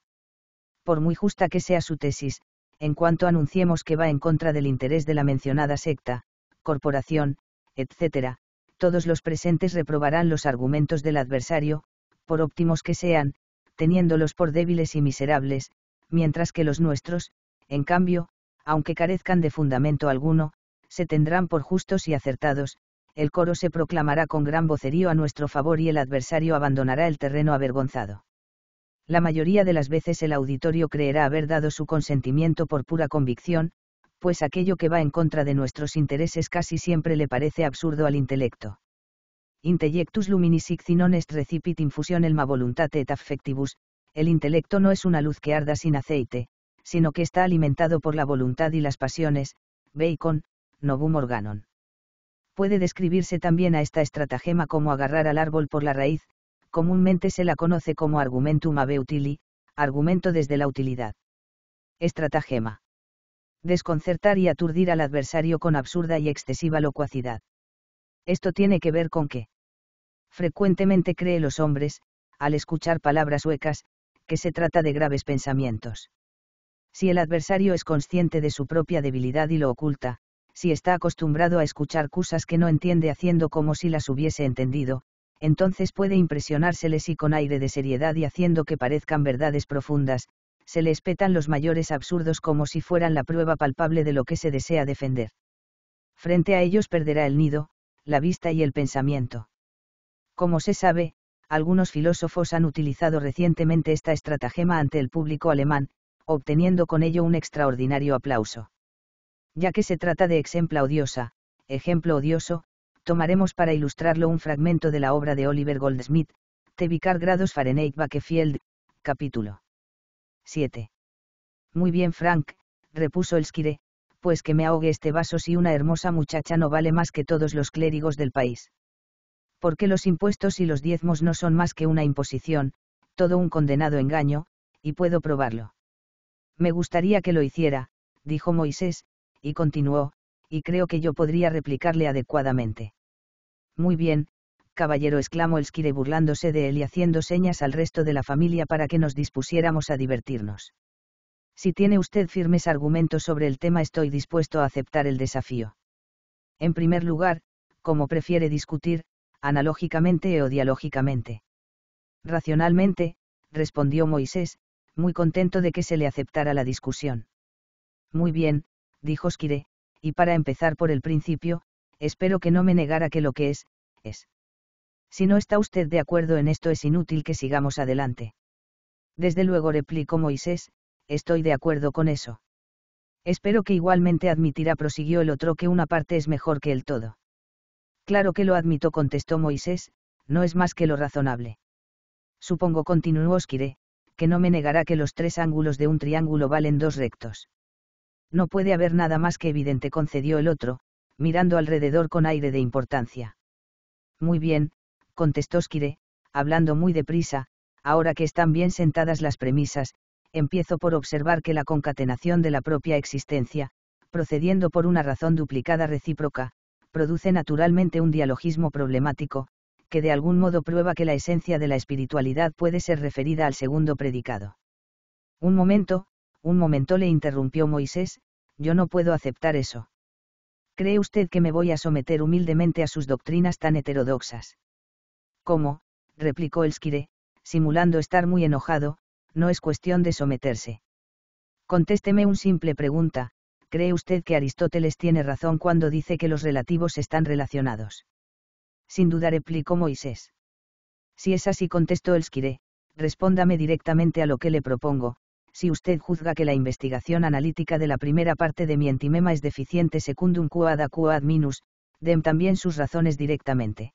Por muy justa que sea su tesis, en cuanto anunciemos que va en contra del interés de la mencionada secta, corporación, etc., todos los presentes reprobarán los argumentos del adversario, por óptimos que sean, teniéndolos por débiles y miserables, mientras que los nuestros, en cambio, aunque carezcan de fundamento alguno, se tendrán por justos y acertados, el coro se proclamará con gran vocerío a nuestro favor y el adversario abandonará el terreno avergonzado. La mayoría de las veces el auditorio creerá haber dado su consentimiento por pura convicción, pues aquello que va en contra de nuestros intereses casi siempre le parece absurdo al intelecto. Intellectus luminis sic est recipit infusionem ma voluntate et affectibus, el intelecto no es una luz que arda sin aceite, sino que está alimentado por la voluntad y las pasiones, Bacon, Novum Organon. Puede describirse también a esta estratagema como agarrar al árbol por la raíz, comúnmente se la conoce como argumentum ab argumento desde la utilidad. Estratagema. Desconcertar y aturdir al adversario con absurda y excesiva locuacidad. Esto tiene que ver con qué? frecuentemente cree los hombres, al escuchar palabras huecas, que se trata de graves pensamientos. Si el adversario es consciente de su propia debilidad y lo oculta, si está acostumbrado a escuchar cosas que no entiende haciendo como si las hubiese entendido, entonces puede impresionársele y con aire de seriedad y haciendo que parezcan verdades profundas, se le espetan los mayores absurdos como si fueran la prueba palpable de lo que se desea defender. Frente a ellos perderá el nido, la vista y el pensamiento. Como se sabe, algunos filósofos han utilizado recientemente esta estratagema ante el público alemán, obteniendo con ello un extraordinario aplauso. Ya que se trata de exempla odiosa, ejemplo odioso, tomaremos para ilustrarlo un fragmento de la obra de Oliver Goldsmith, Tebicar Grados Fahrenheit Bakefield, capítulo 7. Muy bien, Frank, repuso el Elskire, pues que me ahogue este vaso si una hermosa muchacha no vale más que todos los clérigos del país porque los impuestos y los diezmos no son más que una imposición, todo un condenado engaño, y puedo probarlo. Me gustaría que lo hiciera, dijo Moisés, y continuó, y creo que yo podría replicarle adecuadamente. Muy bien, caballero, exclamó el esquire burlándose de él y haciendo señas al resto de la familia para que nos dispusiéramos a divertirnos. Si tiene usted firmes argumentos sobre el tema, estoy dispuesto a aceptar el desafío. En primer lugar, como prefiere discutir, analógicamente o dialógicamente. Racionalmente, respondió Moisés, muy contento de que se le aceptara la discusión. Muy bien, dijo Skire, y para empezar por el principio, espero que no me negara que lo que es, es. Si no está usted de acuerdo en esto es inútil que sigamos adelante. Desde luego replicó Moisés, estoy de acuerdo con eso. Espero que igualmente admitirá, prosiguió el otro, que una parte es mejor que el todo. Claro que lo admito, contestó Moisés, no es más que lo razonable. Supongo, continuó Osquire, que no me negará que los tres ángulos de un triángulo valen dos rectos. No puede haber nada más que evidente, concedió el otro, mirando alrededor con aire de importancia. Muy bien, contestó Osquire, hablando muy deprisa, ahora que están bien sentadas las premisas, empiezo por observar que la concatenación de la propia existencia, procediendo por una razón duplicada recíproca, produce naturalmente un dialogismo problemático, que de algún modo prueba que la esencia de la espiritualidad puede ser referida al segundo predicado. Un momento, un momento le interrumpió Moisés, yo no puedo aceptar eso. ¿Cree usted que me voy a someter humildemente a sus doctrinas tan heterodoxas? ¿Cómo? replicó Elskire, simulando estar muy enojado, no es cuestión de someterse. Contésteme un simple pregunta, ¿cree usted que Aristóteles tiene razón cuando dice que los relativos están relacionados? Sin duda replicó Moisés. Si es así, contestó el respóndame directamente a lo que le propongo, si usted juzga que la investigación analítica de la primera parte de mi entimema es deficiente secundum quod ad quod minus, dem también sus razones directamente.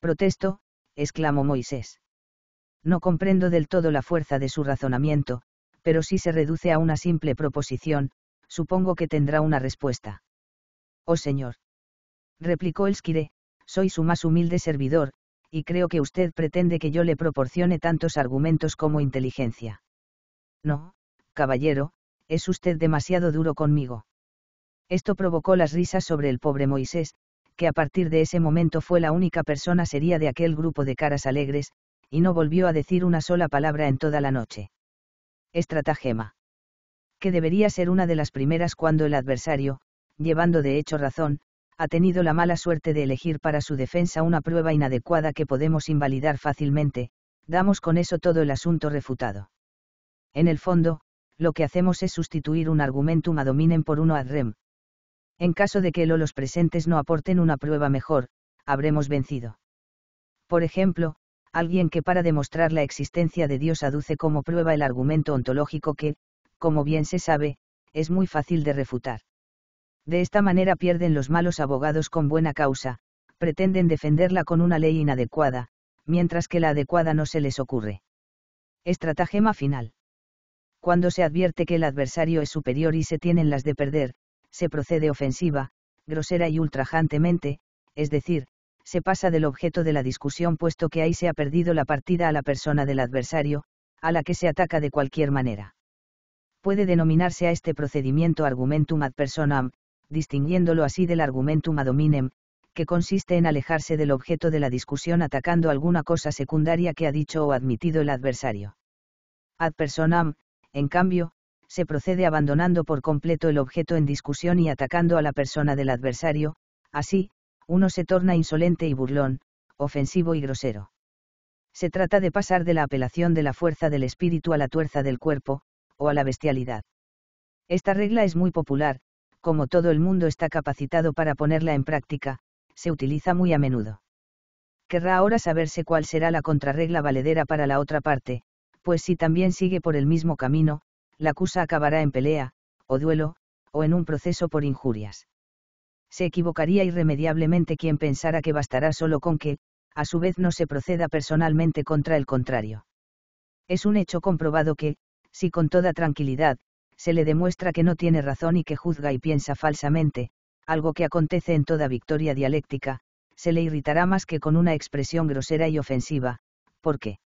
Protesto, exclamó Moisés. No comprendo del todo la fuerza de su razonamiento, pero si se reduce a una simple proposición, supongo que tendrá una respuesta. Oh señor. Replicó Elskire, soy su más humilde servidor, y creo que usted pretende que yo le proporcione tantos argumentos como inteligencia. No, caballero, es usted demasiado duro conmigo. Esto provocó las risas sobre el pobre Moisés, que a partir de ese momento fue la única persona seria de aquel grupo de caras alegres, y no volvió a decir una sola palabra en toda la noche. Estratagema que debería ser una de las primeras cuando el adversario, llevando de hecho razón, ha tenido la mala suerte de elegir para su defensa una prueba inadecuada que podemos invalidar fácilmente, damos con eso todo el asunto refutado. En el fondo, lo que hacemos es sustituir un argumentum ad hominem por uno ad rem. En caso de que o los presentes no aporten una prueba mejor, habremos vencido. Por ejemplo, alguien que para demostrar la existencia de Dios aduce como prueba el argumento ontológico que, como bien se sabe, es muy fácil de refutar. De esta manera pierden los malos abogados con buena causa, pretenden defenderla con una ley inadecuada, mientras que la adecuada no se les ocurre. Estratagema final. Cuando se advierte que el adversario es superior y se tienen las de perder, se procede ofensiva, grosera y ultrajantemente, es decir, se pasa del objeto de la discusión puesto que ahí se ha perdido la partida a la persona del adversario, a la que se ataca de cualquier manera puede denominarse a este procedimiento argumentum ad personam, distinguiéndolo así del argumentum ad hominem, que consiste en alejarse del objeto de la discusión atacando alguna cosa secundaria que ha dicho o admitido el adversario. Ad personam, en cambio, se procede abandonando por completo el objeto en discusión y atacando a la persona del adversario, así, uno se torna insolente y burlón, ofensivo y grosero. Se trata de pasar de la apelación de la fuerza del espíritu a la tuerza del cuerpo, o a la bestialidad. Esta regla es muy popular, como todo el mundo está capacitado para ponerla en práctica, se utiliza muy a menudo. Querrá ahora saberse cuál será la contrarregla valedera para la otra parte, pues si también sigue por el mismo camino, la acusa acabará en pelea, o duelo, o en un proceso por injurias. Se equivocaría irremediablemente quien pensara que bastará solo con que, a su vez, no se proceda personalmente contra el contrario. Es un hecho comprobado que, si con toda tranquilidad, se le demuestra que no tiene razón y que juzga y piensa falsamente, algo que acontece en toda victoria dialéctica, se le irritará más que con una expresión grosera y ofensiva, ¿por qué?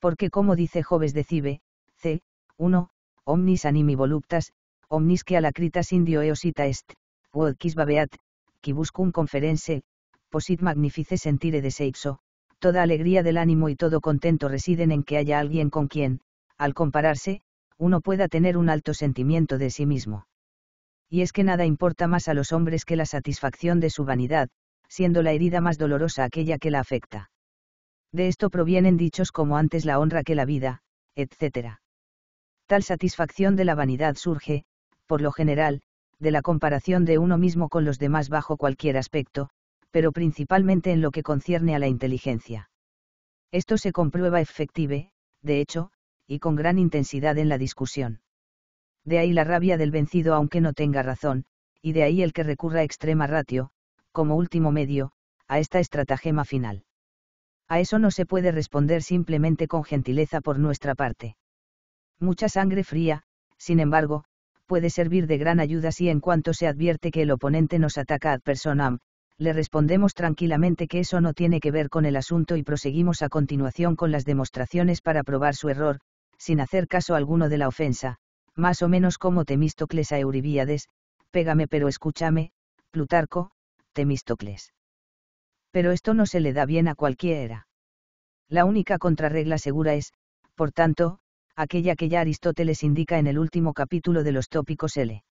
Porque como dice Joves de Cibe, c. 1, omnis animi voluptas, omnis que alacritas indio eosita est, quis babeat, quibuscum conferense, posit magnifice sentire de seipso, toda alegría del ánimo y todo contento residen en que haya alguien con quien, al compararse, uno pueda tener un alto sentimiento de sí mismo. Y es que nada importa más a los hombres que la satisfacción de su vanidad, siendo la herida más dolorosa aquella que la afecta. De esto provienen dichos como antes la honra que la vida, etc. Tal satisfacción de la vanidad surge, por lo general, de la comparación de uno mismo con los demás bajo cualquier aspecto, pero principalmente en lo que concierne a la inteligencia. Esto se comprueba efective, de hecho, y con gran intensidad en la discusión. De ahí la rabia del vencido aunque no tenga razón, y de ahí el que recurra a extrema ratio, como último medio, a esta estratagema final. A eso no se puede responder simplemente con gentileza por nuestra parte. Mucha sangre fría, sin embargo, puede servir de gran ayuda si en cuanto se advierte que el oponente nos ataca ad personam, le respondemos tranquilamente que eso no tiene que ver con el asunto y proseguimos a continuación con las demostraciones para probar su error, sin hacer caso alguno de la ofensa, más o menos como Temístocles a Euribíades, pégame pero escúchame, Plutarco, Temístocles. Pero esto no se le da bien a cualquiera. La única contrarregla segura es, por tanto, aquella que ya Aristóteles indica en el último capítulo de los tópicos L.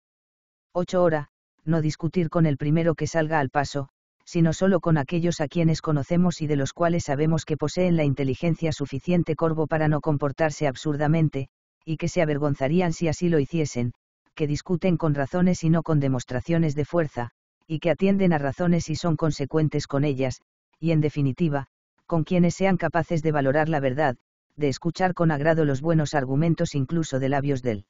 8 hora, no discutir con el primero que salga al paso, sino solo con aquellos a quienes conocemos y de los cuales sabemos que poseen la inteligencia suficiente corvo para no comportarse absurdamente, y que se avergonzarían si así lo hiciesen, que discuten con razones y no con demostraciones de fuerza, y que atienden a razones y son consecuentes con ellas, y en definitiva, con quienes sean capaces de valorar la verdad, de escuchar con agrado los buenos argumentos incluso de labios del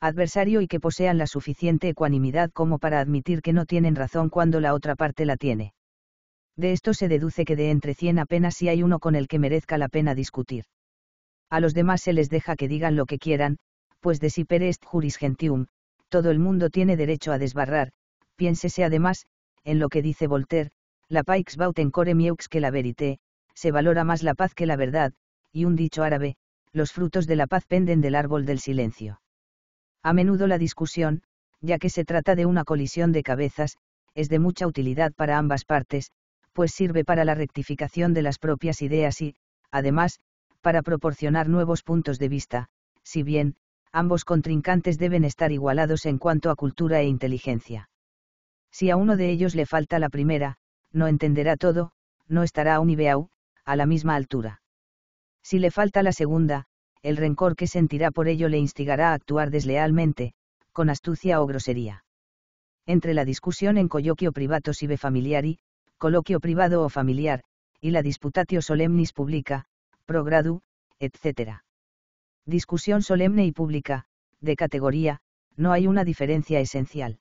adversario y que posean la suficiente ecuanimidad como para admitir que no tienen razón cuando la otra parte la tiene. De esto se deduce que de entre cien apenas si hay uno con el que merezca la pena discutir. A los demás se les deja que digan lo que quieran, pues de si per est juris gentium, todo el mundo tiene derecho a desbarrar, piénsese además, en lo que dice Voltaire, la paix vaut core mieux que la verité, se valora más la paz que la verdad, y un dicho árabe, los frutos de la paz penden del árbol del silencio. A menudo la discusión, ya que se trata de una colisión de cabezas, es de mucha utilidad para ambas partes, pues sirve para la rectificación de las propias ideas y, además, para proporcionar nuevos puntos de vista, si bien, ambos contrincantes deben estar igualados en cuanto a cultura e inteligencia. Si a uno de ellos le falta la primera, no entenderá todo, no estará a un Ibeau, a la misma altura. Si le falta la segunda, el rencor que sentirá por ello le instigará a actuar deslealmente, con astucia o grosería. Entre la discusión en colloquio privato sive familiari, coloquio privado o familiar, y la disputatio solemnis publica, pro gradu, etc. Discusión solemne y pública, de categoría, no hay una diferencia esencial.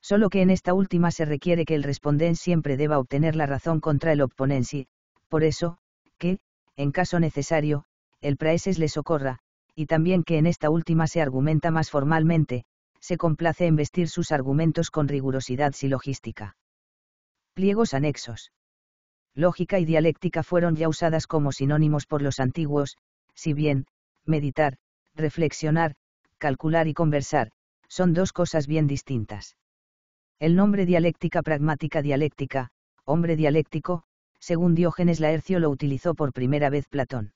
Solo que en esta última se requiere que el responden siempre deba obtener la razón contra el oponensi, por eso, que, en caso necesario, el Praeses le socorra, y también que en esta última se argumenta más formalmente, se complace en vestir sus argumentos con rigurosidad silogística. Pliegos anexos. Lógica y dialéctica fueron ya usadas como sinónimos por los antiguos, si bien, meditar, reflexionar, calcular y conversar, son dos cosas bien distintas. El nombre dialéctica pragmática dialéctica, hombre dialéctico, según Diógenes Laercio lo utilizó por primera vez Platón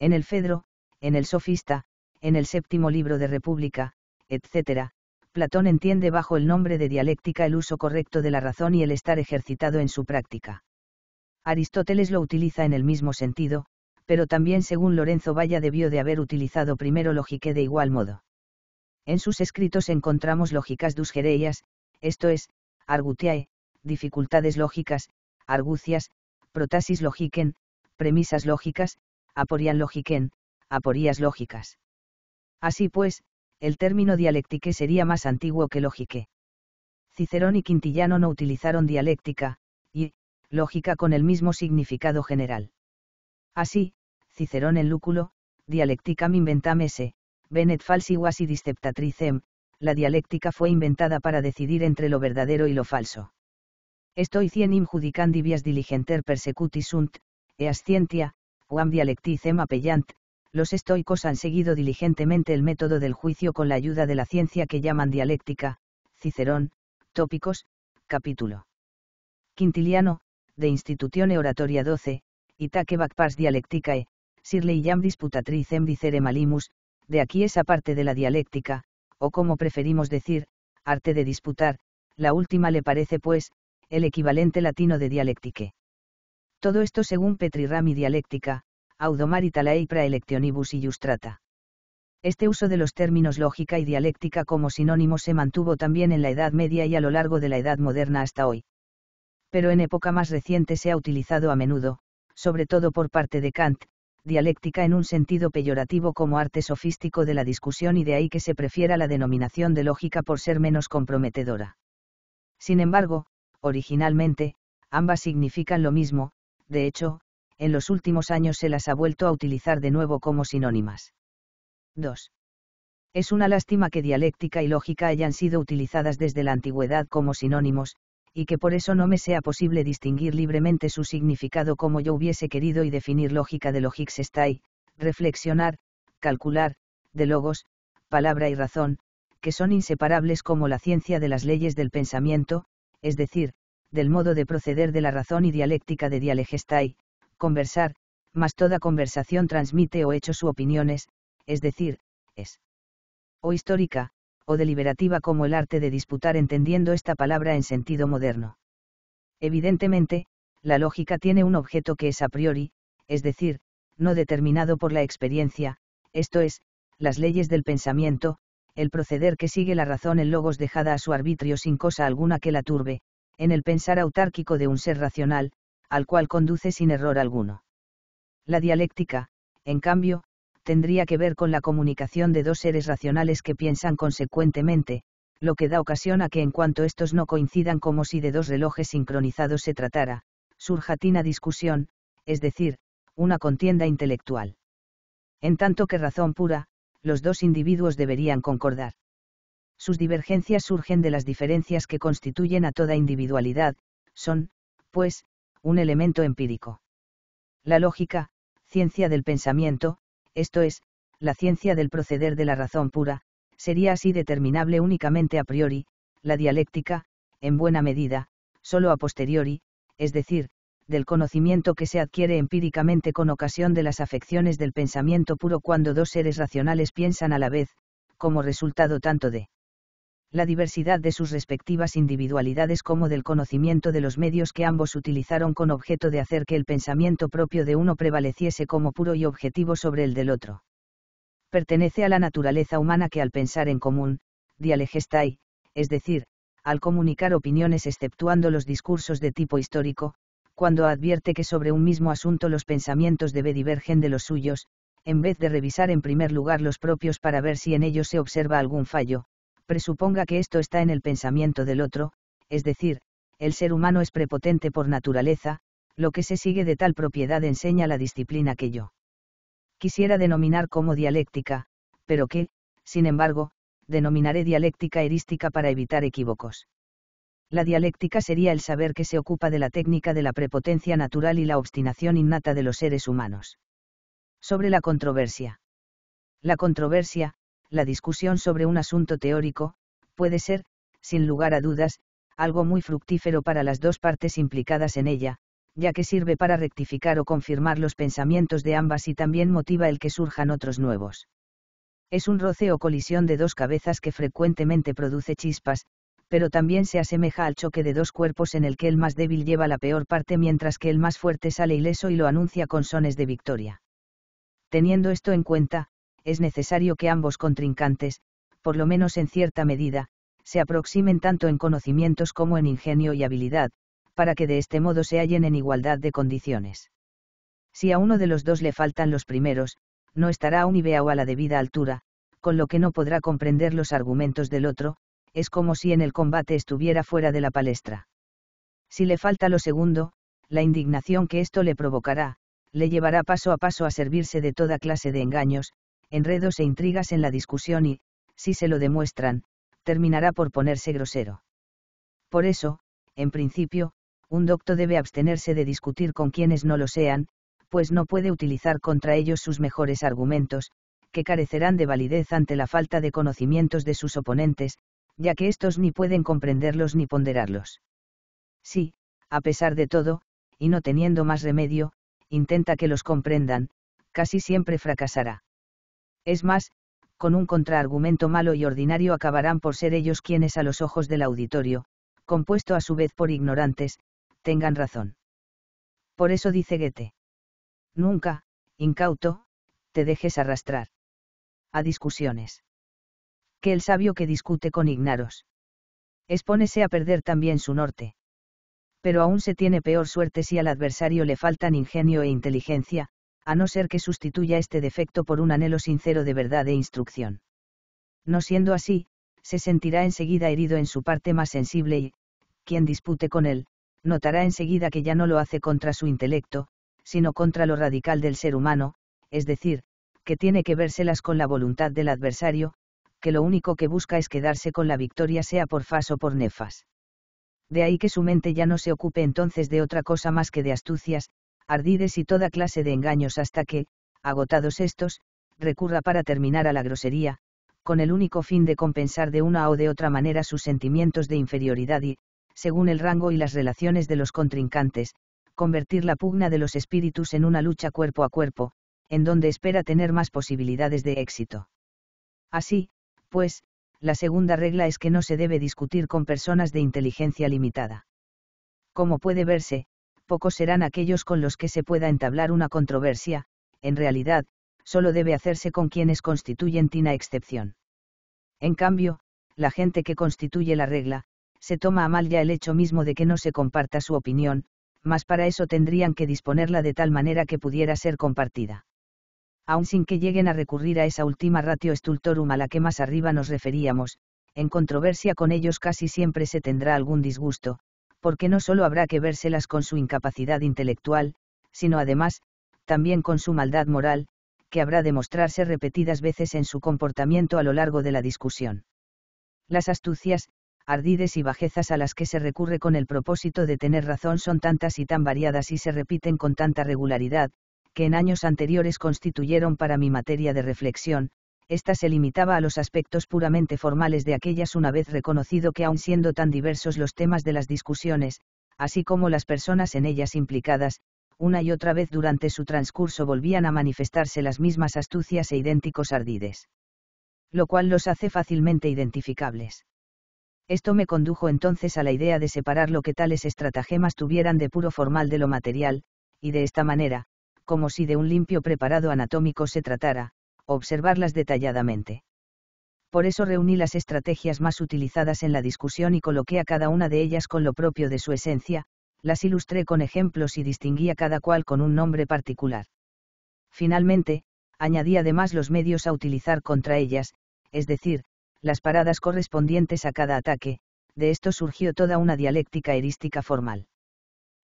en el Fedro, en el Sofista, en el séptimo libro de República, etc., Platón entiende bajo el nombre de dialéctica el uso correcto de la razón y el estar ejercitado en su práctica. Aristóteles lo utiliza en el mismo sentido, pero también según Lorenzo Valla debió de haber utilizado primero lógica de igual modo. En sus escritos encontramos lógicas dus esto es, argutiae, dificultades lógicas, argucias, protasis logiquen, premisas lógicas, aporian logiquen, aporías lógicas. Así pues, el término dialéctique sería más antiguo que lógica. Cicerón y Quintillano no utilizaron dialéctica, y, lógica con el mismo significado general. Así, Cicerón en Lúculo, dialecticam inventamese, venet falsi wasi disceptatricem, la dialéctica fue inventada para decidir entre lo verdadero y lo falso. cien judicandi vias diligenter persecuti sunt, e ascientia, Juan Dialecticem Appellant, los estoicos han seguido diligentemente el método del juicio con la ayuda de la ciencia que llaman dialéctica, Cicerón, Tópicos, capítulo. Quintiliano, de Institutione Oratoria 12, Itaque pars Dialecticae, Sirley Jam Disputatricem Dicere Malimus, de aquí esa parte de la dialéctica, o como preferimos decir, arte de disputar, la última le parece pues, el equivalente latino de dialéctique todo esto según Petrirami dialéctica, Audomaritalae Electionibus illustrata. Este uso de los términos lógica y dialéctica como sinónimo se mantuvo también en la Edad Media y a lo largo de la Edad Moderna hasta hoy. Pero en época más reciente se ha utilizado a menudo, sobre todo por parte de Kant, dialéctica en un sentido peyorativo como arte sofístico de la discusión y de ahí que se prefiera la denominación de lógica por ser menos comprometedora. Sin embargo, originalmente, ambas significan lo mismo, de hecho, en los últimos años se las ha vuelto a utilizar de nuevo como sinónimas. 2. Es una lástima que dialéctica y lógica hayan sido utilizadas desde la antigüedad como sinónimos, y que por eso no me sea posible distinguir libremente su significado como yo hubiese querido y definir lógica de logixestai, reflexionar, calcular, de logos, palabra y razón, que son inseparables como la ciencia de las leyes del pensamiento, es decir, del modo de proceder de la razón y dialéctica de dialegestai, conversar, mas toda conversación transmite o hecho su opiniones, es decir, es o histórica, o deliberativa como el arte de disputar entendiendo esta palabra en sentido moderno. Evidentemente, la lógica tiene un objeto que es a priori, es decir, no determinado por la experiencia, esto es, las leyes del pensamiento, el proceder que sigue la razón en logos dejada a su arbitrio sin cosa alguna que la turbe, en el pensar autárquico de un ser racional, al cual conduce sin error alguno. La dialéctica, en cambio, tendría que ver con la comunicación de dos seres racionales que piensan consecuentemente, lo que da ocasión a que en cuanto estos no coincidan como si de dos relojes sincronizados se tratara, surja tina discusión, es decir, una contienda intelectual. En tanto que razón pura, los dos individuos deberían concordar. Sus divergencias surgen de las diferencias que constituyen a toda individualidad, son, pues, un elemento empírico. La lógica, ciencia del pensamiento, esto es, la ciencia del proceder de la razón pura, sería así determinable únicamente a priori, la dialéctica, en buena medida, solo a posteriori, es decir, del conocimiento que se adquiere empíricamente con ocasión de las afecciones del pensamiento puro cuando dos seres racionales piensan a la vez, como resultado tanto de la diversidad de sus respectivas individualidades como del conocimiento de los medios que ambos utilizaron con objeto de hacer que el pensamiento propio de uno prevaleciese como puro y objetivo sobre el del otro. Pertenece a la naturaleza humana que al pensar en común, dialegestai, es decir, al comunicar opiniones exceptuando los discursos de tipo histórico, cuando advierte que sobre un mismo asunto los pensamientos debe divergen de los suyos, en vez de revisar en primer lugar los propios para ver si en ellos se observa algún fallo, presuponga que esto está en el pensamiento del otro, es decir, el ser humano es prepotente por naturaleza, lo que se sigue de tal propiedad enseña la disciplina que yo quisiera denominar como dialéctica, pero que, sin embargo, denominaré dialéctica erística para evitar equívocos. La dialéctica sería el saber que se ocupa de la técnica de la prepotencia natural y la obstinación innata de los seres humanos. Sobre la controversia. La controversia, la discusión sobre un asunto teórico, puede ser, sin lugar a dudas, algo muy fructífero para las dos partes implicadas en ella, ya que sirve para rectificar o confirmar los pensamientos de ambas y también motiva el que surjan otros nuevos. Es un roce o colisión de dos cabezas que frecuentemente produce chispas, pero también se asemeja al choque de dos cuerpos en el que el más débil lleva la peor parte mientras que el más fuerte sale ileso y lo anuncia con sones de victoria. Teniendo esto en cuenta, es necesario que ambos contrincantes, por lo menos en cierta medida, se aproximen tanto en conocimientos como en ingenio y habilidad, para que de este modo se hallen en igualdad de condiciones. Si a uno de los dos le faltan los primeros, no estará a un o a la debida altura, con lo que no podrá comprender los argumentos del otro, es como si en el combate estuviera fuera de la palestra. Si le falta lo segundo, la indignación que esto le provocará, le llevará paso a paso a servirse de toda clase de engaños, enredos e intrigas en la discusión y, si se lo demuestran, terminará por ponerse grosero. Por eso, en principio, un docto debe abstenerse de discutir con quienes no lo sean, pues no puede utilizar contra ellos sus mejores argumentos, que carecerán de validez ante la falta de conocimientos de sus oponentes, ya que estos ni pueden comprenderlos ni ponderarlos. Si, a pesar de todo, y no teniendo más remedio, intenta que los comprendan, casi siempre fracasará. Es más, con un contraargumento malo y ordinario acabarán por ser ellos quienes a los ojos del auditorio, compuesto a su vez por ignorantes, tengan razón. Por eso dice Goethe. Nunca, incauto, te dejes arrastrar. A discusiones. Que el sabio que discute con ignaros. Expónese a perder también su norte. Pero aún se tiene peor suerte si al adversario le faltan ingenio e inteligencia, a no ser que sustituya este defecto por un anhelo sincero de verdad e instrucción. No siendo así, se sentirá enseguida herido en su parte más sensible y, quien dispute con él, notará enseguida que ya no lo hace contra su intelecto, sino contra lo radical del ser humano, es decir, que tiene que vérselas con la voluntad del adversario, que lo único que busca es quedarse con la victoria sea por fas o por nefas. De ahí que su mente ya no se ocupe entonces de otra cosa más que de astucias, ardides y toda clase de engaños hasta que, agotados estos, recurra para terminar a la grosería, con el único fin de compensar de una o de otra manera sus sentimientos de inferioridad y, según el rango y las relaciones de los contrincantes, convertir la pugna de los espíritus en una lucha cuerpo a cuerpo, en donde espera tener más posibilidades de éxito. Así, pues, la segunda regla es que no se debe discutir con personas de inteligencia limitada. Como puede verse, pocos serán aquellos con los que se pueda entablar una controversia, en realidad, solo debe hacerse con quienes constituyen tina excepción. En cambio, la gente que constituye la regla, se toma a mal ya el hecho mismo de que no se comparta su opinión, mas para eso tendrían que disponerla de tal manera que pudiera ser compartida. Aun sin que lleguen a recurrir a esa última ratio estultorum a la que más arriba nos referíamos, en controversia con ellos casi siempre se tendrá algún disgusto, porque no solo habrá que vérselas con su incapacidad intelectual, sino además, también con su maldad moral, que habrá de mostrarse repetidas veces en su comportamiento a lo largo de la discusión. Las astucias, ardides y bajezas a las que se recurre con el propósito de tener razón son tantas y tan variadas y se repiten con tanta regularidad, que en años anteriores constituyeron para mi materia de reflexión, esta se limitaba a los aspectos puramente formales de aquellas una vez reconocido que aun siendo tan diversos los temas de las discusiones, así como las personas en ellas implicadas, una y otra vez durante su transcurso volvían a manifestarse las mismas astucias e idénticos ardides. Lo cual los hace fácilmente identificables. Esto me condujo entonces a la idea de separar lo que tales estratagemas tuvieran de puro formal de lo material, y de esta manera, como si de un limpio preparado anatómico se tratara, observarlas detalladamente. Por eso reuní las estrategias más utilizadas en la discusión y coloqué a cada una de ellas con lo propio de su esencia, las ilustré con ejemplos y distinguí a cada cual con un nombre particular. Finalmente, añadí además los medios a utilizar contra ellas, es decir, las paradas correspondientes a cada ataque, de esto surgió toda una dialéctica erística formal.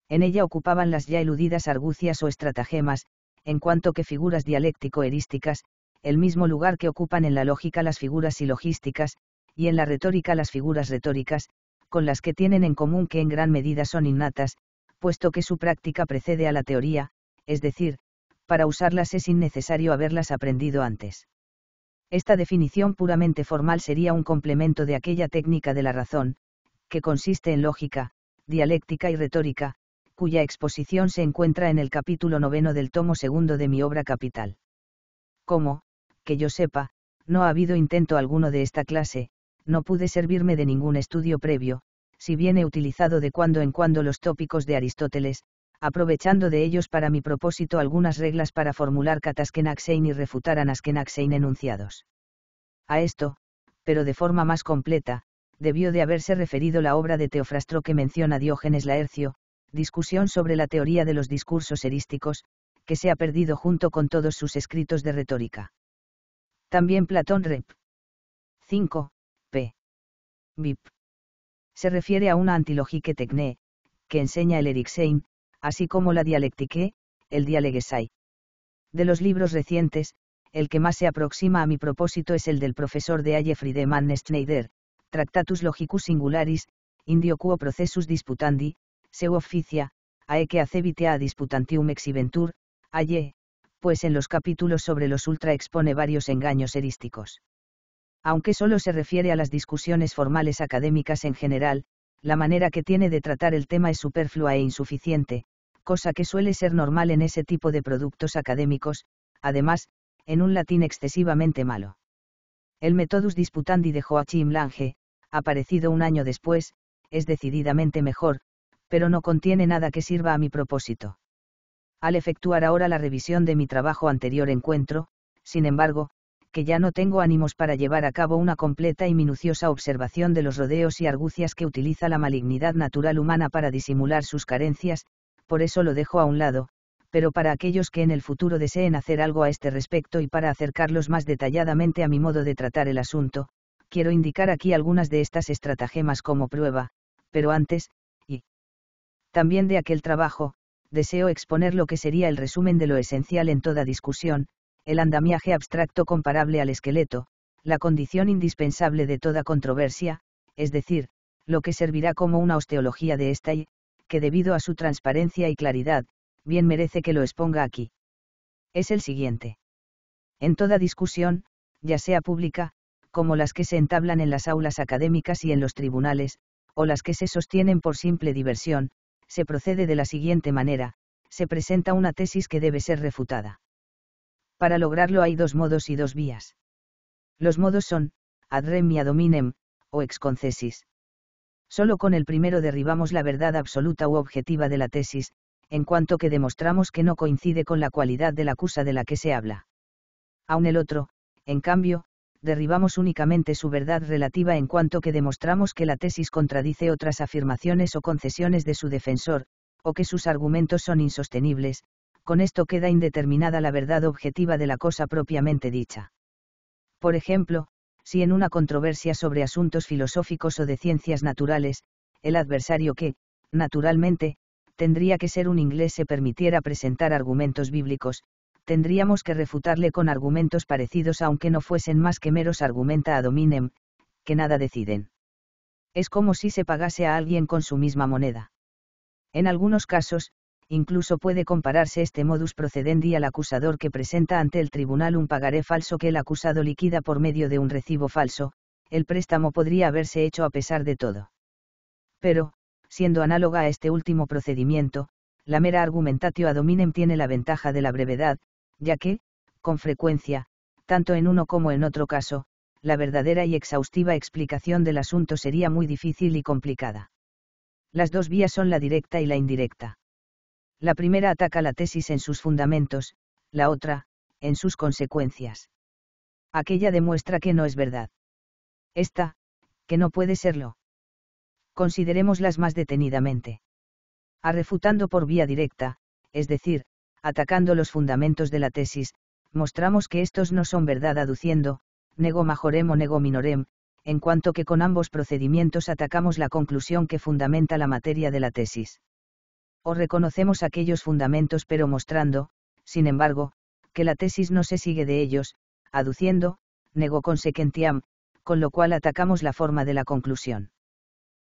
En ella ocupaban las ya eludidas argucias o estratagemas, en cuanto que figuras dialéctico-erísticas, el mismo lugar que ocupan en la lógica las figuras silogísticas, y en la retórica las figuras retóricas, con las que tienen en común que en gran medida son innatas, puesto que su práctica precede a la teoría, es decir, para usarlas es innecesario haberlas aprendido antes. Esta definición puramente formal sería un complemento de aquella técnica de la razón, que consiste en lógica, dialéctica y retórica, cuya exposición se encuentra en el capítulo noveno del tomo segundo de mi obra capital. ¿Cómo? que yo sepa, no ha habido intento alguno de esta clase, no pude servirme de ningún estudio previo, si bien he utilizado de cuando en cuando los tópicos de Aristóteles, aprovechando de ellos para mi propósito algunas reglas para formular kataskenaxein y refutar anaskenaxein enunciados. A esto, pero de forma más completa, debió de haberse referido la obra de Teofrastro que menciona Diógenes Laercio, Discusión sobre la teoría de los discursos erísticos, que se ha perdido junto con todos sus escritos de retórica. También Platón Rep. 5, p. Vip. Se refiere a una antilogique tecné, que enseña el Sein, así como la dialectique, el dialegesai. De los libros recientes, el que más se aproxima a mi propósito es el del profesor de Alfred Friedemann Schneider, Tractatus Logicus Singularis, Indio Quo Processus Disputandi, Seu Officia, Aeque Acebite a Disputantium Exiventur, aye pues en los capítulos sobre los ultra expone varios engaños erísticos. Aunque solo se refiere a las discusiones formales académicas en general, la manera que tiene de tratar el tema es superflua e insuficiente, cosa que suele ser normal en ese tipo de productos académicos, además, en un latín excesivamente malo. El Methodus Disputandi de Joachim Lange, aparecido un año después, es decididamente mejor, pero no contiene nada que sirva a mi propósito al efectuar ahora la revisión de mi trabajo anterior encuentro, sin embargo, que ya no tengo ánimos para llevar a cabo una completa y minuciosa observación de los rodeos y argucias que utiliza la malignidad natural humana para disimular sus carencias, por eso lo dejo a un lado, pero para aquellos que en el futuro deseen hacer algo a este respecto y para acercarlos más detalladamente a mi modo de tratar el asunto, quiero indicar aquí algunas de estas estratagemas como prueba, pero antes, y también de aquel trabajo, deseo exponer lo que sería el resumen de lo esencial en toda discusión, el andamiaje abstracto comparable al esqueleto, la condición indispensable de toda controversia, es decir, lo que servirá como una osteología de esta y, que debido a su transparencia y claridad, bien merece que lo exponga aquí. Es el siguiente. En toda discusión, ya sea pública, como las que se entablan en las aulas académicas y en los tribunales, o las que se sostienen por simple diversión, se procede de la siguiente manera, se presenta una tesis que debe ser refutada. Para lograrlo hay dos modos y dos vías. Los modos son, ad rem y ad o ex concesis. Solo con el primero derribamos la verdad absoluta u objetiva de la tesis, en cuanto que demostramos que no coincide con la cualidad de la acusa de la que se habla. Aun el otro, en cambio, derribamos únicamente su verdad relativa en cuanto que demostramos que la tesis contradice otras afirmaciones o concesiones de su defensor, o que sus argumentos son insostenibles, con esto queda indeterminada la verdad objetiva de la cosa propiamente dicha. Por ejemplo, si en una controversia sobre asuntos filosóficos o de ciencias naturales, el adversario que, naturalmente, tendría que ser un inglés se permitiera presentar argumentos bíblicos, tendríamos que refutarle con argumentos parecidos aunque no fuesen más que meros argumenta ad que nada deciden. Es como si se pagase a alguien con su misma moneda. En algunos casos, incluso puede compararse este modus procedendi al acusador que presenta ante el tribunal un pagaré falso que el acusado liquida por medio de un recibo falso, el préstamo podría haberse hecho a pesar de todo. Pero, siendo análoga a este último procedimiento, la mera argumentatio ad tiene la ventaja de la brevedad, ya que, con frecuencia, tanto en uno como en otro caso, la verdadera y exhaustiva explicación del asunto sería muy difícil y complicada. Las dos vías son la directa y la indirecta. La primera ataca la tesis en sus fundamentos, la otra, en sus consecuencias. Aquella demuestra que no es verdad. Esta, que no puede serlo. Considerémoslas más detenidamente. A refutando por vía directa, es decir, atacando los fundamentos de la tesis, mostramos que estos no son verdad aduciendo, nego majorem o nego minorem, en cuanto que con ambos procedimientos atacamos la conclusión que fundamenta la materia de la tesis. O reconocemos aquellos fundamentos pero mostrando, sin embargo, que la tesis no se sigue de ellos, aduciendo, nego consequentiam, con lo cual atacamos la forma de la conclusión.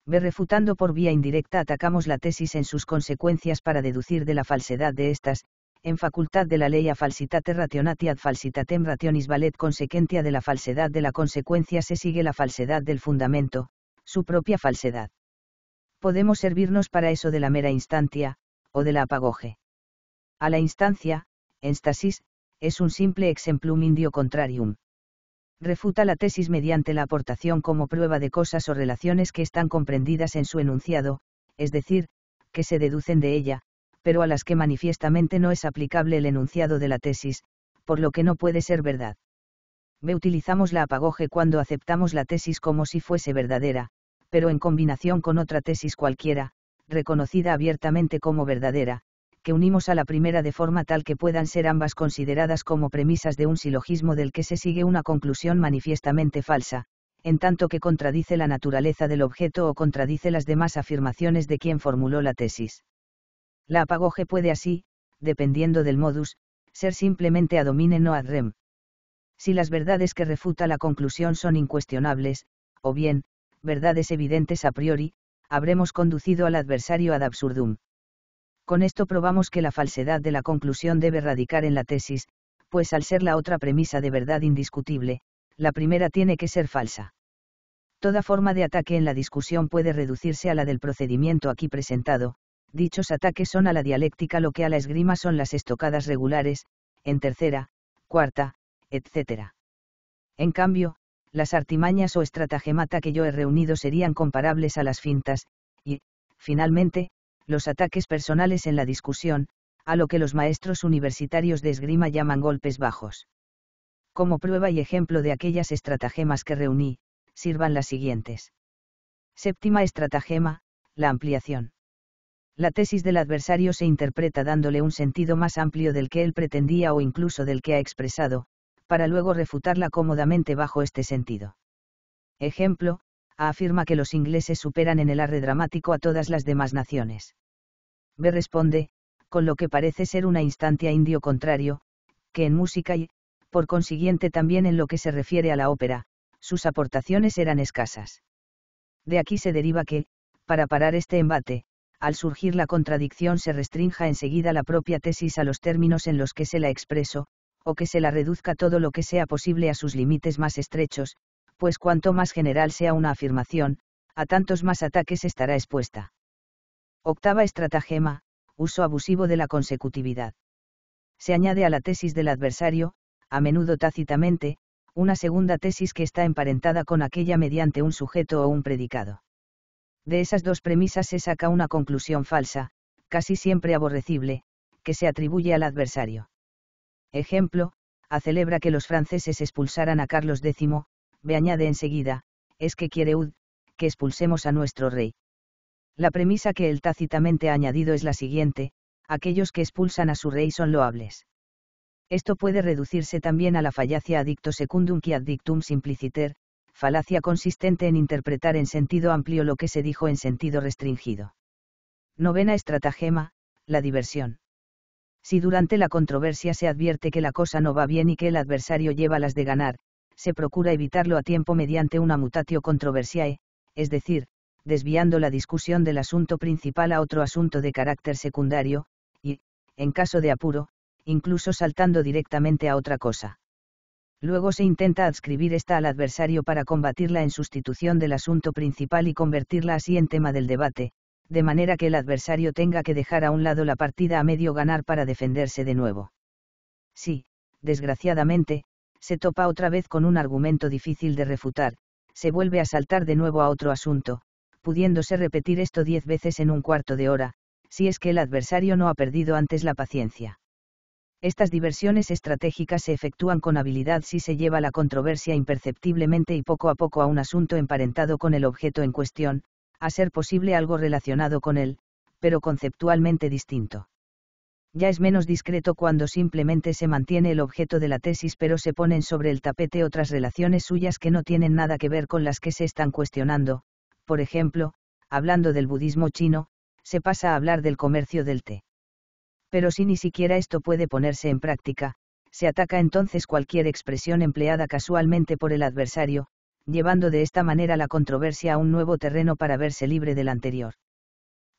B. Refutando por vía indirecta atacamos la tesis en sus consecuencias para deducir de la falsedad de estas, en facultad de la ley a falsitate rationati ad falsitatem rationis valet consequentia de la falsedad de la consecuencia se sigue la falsedad del fundamento, su propia falsedad. Podemos servirnos para eso de la mera instancia, o de la apagoje. A la instancia, énstasis es un simple exemplum indio contrarium. Refuta la tesis mediante la aportación como prueba de cosas o relaciones que están comprendidas en su enunciado, es decir, que se deducen de ella, pero a las que manifiestamente no es aplicable el enunciado de la tesis, por lo que no puede ser verdad. B. Utilizamos la apagoje cuando aceptamos la tesis como si fuese verdadera, pero en combinación con otra tesis cualquiera, reconocida abiertamente como verdadera, que unimos a la primera de forma tal que puedan ser ambas consideradas como premisas de un silogismo del que se sigue una conclusión manifiestamente falsa, en tanto que contradice la naturaleza del objeto o contradice las demás afirmaciones de quien formuló la tesis. La apagoje puede así, dependiendo del modus, ser simplemente ad hominem ad rem. Si las verdades que refuta la conclusión son incuestionables, o bien, verdades evidentes a priori, habremos conducido al adversario ad absurdum. Con esto probamos que la falsedad de la conclusión debe radicar en la tesis, pues al ser la otra premisa de verdad indiscutible, la primera tiene que ser falsa. Toda forma de ataque en la discusión puede reducirse a la del procedimiento aquí presentado, Dichos ataques son a la dialéctica lo que a la esgrima son las estocadas regulares, en tercera, cuarta, etc. En cambio, las artimañas o estratagemata que yo he reunido serían comparables a las fintas, y, finalmente, los ataques personales en la discusión, a lo que los maestros universitarios de esgrima llaman golpes bajos. Como prueba y ejemplo de aquellas estratagemas que reuní, sirvan las siguientes. Séptima estratagema, la ampliación la tesis del adversario se interpreta dándole un sentido más amplio del que él pretendía o incluso del que ha expresado, para luego refutarla cómodamente bajo este sentido. Ejemplo, A afirma que los ingleses superan en el arre dramático a todas las demás naciones. B responde, con lo que parece ser una instancia indio contrario, que en música y, por consiguiente también en lo que se refiere a la ópera, sus aportaciones eran escasas. De aquí se deriva que, para parar este embate, al surgir la contradicción se restrinja enseguida la propia tesis a los términos en los que se la expreso, o que se la reduzca todo lo que sea posible a sus límites más estrechos, pues cuanto más general sea una afirmación, a tantos más ataques estará expuesta. Octava estratagema, uso abusivo de la consecutividad. Se añade a la tesis del adversario, a menudo tácitamente, una segunda tesis que está emparentada con aquella mediante un sujeto o un predicado. De esas dos premisas se saca una conclusión falsa, casi siempre aborrecible, que se atribuye al adversario. Ejemplo, a celebra que los franceses expulsaran a Carlos X, ve añade enseguida, es que quiere Ud, que expulsemos a nuestro rey. La premisa que él tácitamente ha añadido es la siguiente, aquellos que expulsan a su rey son loables. Esto puede reducirse también a la fallacia adicto secundum qui dictum simpliciter, falacia consistente en interpretar en sentido amplio lo que se dijo en sentido restringido. Novena estratagema, la diversión. Si durante la controversia se advierte que la cosa no va bien y que el adversario lleva las de ganar, se procura evitarlo a tiempo mediante una mutatio controversiae, es decir, desviando la discusión del asunto principal a otro asunto de carácter secundario, y, en caso de apuro, incluso saltando directamente a otra cosa. Luego se intenta adscribir esta al adversario para combatirla en sustitución del asunto principal y convertirla así en tema del debate, de manera que el adversario tenga que dejar a un lado la partida a medio ganar para defenderse de nuevo. Sí, desgraciadamente, se topa otra vez con un argumento difícil de refutar, se vuelve a saltar de nuevo a otro asunto, pudiéndose repetir esto diez veces en un cuarto de hora, si es que el adversario no ha perdido antes la paciencia. Estas diversiones estratégicas se efectúan con habilidad si se lleva la controversia imperceptiblemente y poco a poco a un asunto emparentado con el objeto en cuestión, a ser posible algo relacionado con él, pero conceptualmente distinto. Ya es menos discreto cuando simplemente se mantiene el objeto de la tesis pero se ponen sobre el tapete otras relaciones suyas que no tienen nada que ver con las que se están cuestionando, por ejemplo, hablando del budismo chino, se pasa a hablar del comercio del té pero si ni siquiera esto puede ponerse en práctica, se ataca entonces cualquier expresión empleada casualmente por el adversario, llevando de esta manera la controversia a un nuevo terreno para verse libre del anterior.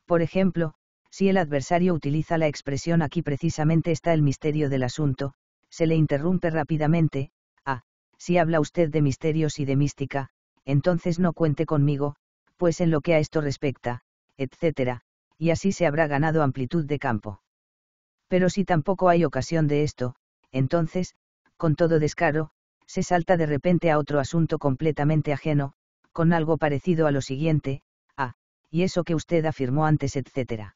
Por ejemplo, si el adversario utiliza la expresión aquí precisamente está el misterio del asunto, se le interrumpe rápidamente, ah, si habla usted de misterios y de mística, entonces no cuente conmigo, pues en lo que a esto respecta, etc., y así se habrá ganado amplitud de campo. Pero si tampoco hay ocasión de esto, entonces, con todo descaro, se salta de repente a otro asunto completamente ajeno, con algo parecido a lo siguiente, ah, y eso que usted afirmó antes, etc.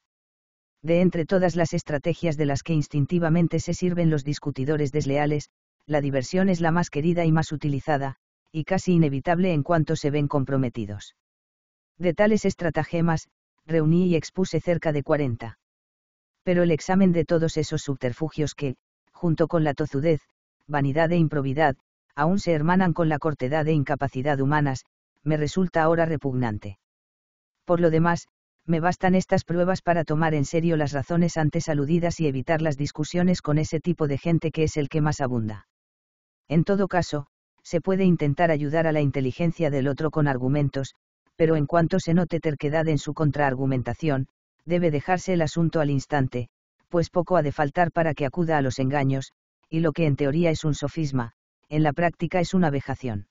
De entre todas las estrategias de las que instintivamente se sirven los discutidores desleales, la diversión es la más querida y más utilizada, y casi inevitable en cuanto se ven comprometidos. De tales estratagemas, reuní y expuse cerca de 40 pero el examen de todos esos subterfugios que, junto con la tozudez, vanidad e improvidad, aún se hermanan con la cortedad e incapacidad humanas, me resulta ahora repugnante. Por lo demás, me bastan estas pruebas para tomar en serio las razones antes aludidas y evitar las discusiones con ese tipo de gente que es el que más abunda. En todo caso, se puede intentar ayudar a la inteligencia del otro con argumentos, pero en cuanto se note terquedad en su contraargumentación, debe dejarse el asunto al instante, pues poco ha de faltar para que acuda a los engaños, y lo que en teoría es un sofisma, en la práctica es una vejación.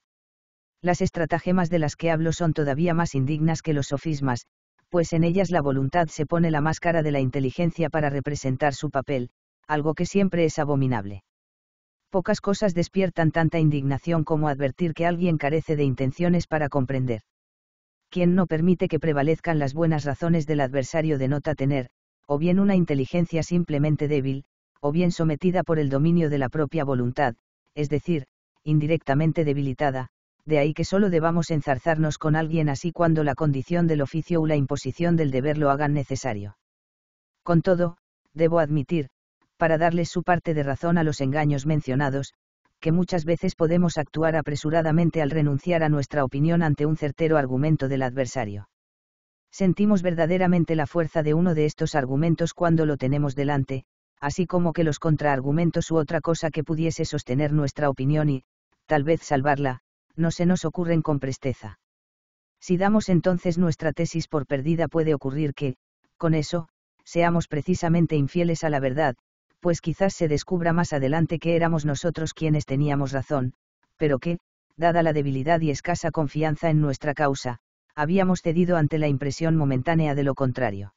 Las estratagemas de las que hablo son todavía más indignas que los sofismas, pues en ellas la voluntad se pone la máscara de la inteligencia para representar su papel, algo que siempre es abominable. Pocas cosas despiertan tanta indignación como advertir que alguien carece de intenciones para comprender quien no permite que prevalezcan las buenas razones del adversario denota tener, o bien una inteligencia simplemente débil, o bien sometida por el dominio de la propia voluntad, es decir, indirectamente debilitada, de ahí que solo debamos enzarzarnos con alguien así cuando la condición del oficio o la imposición del deber lo hagan necesario. Con todo, debo admitir, para darles su parte de razón a los engaños mencionados, que muchas veces podemos actuar apresuradamente al renunciar a nuestra opinión ante un certero argumento del adversario. Sentimos verdaderamente la fuerza de uno de estos argumentos cuando lo tenemos delante, así como que los contraargumentos u otra cosa que pudiese sostener nuestra opinión y, tal vez salvarla, no se nos ocurren con presteza. Si damos entonces nuestra tesis por perdida puede ocurrir que, con eso, seamos precisamente infieles a la verdad, pues quizás se descubra más adelante que éramos nosotros quienes teníamos razón, pero que, dada la debilidad y escasa confianza en nuestra causa, habíamos cedido ante la impresión momentánea de lo contrario.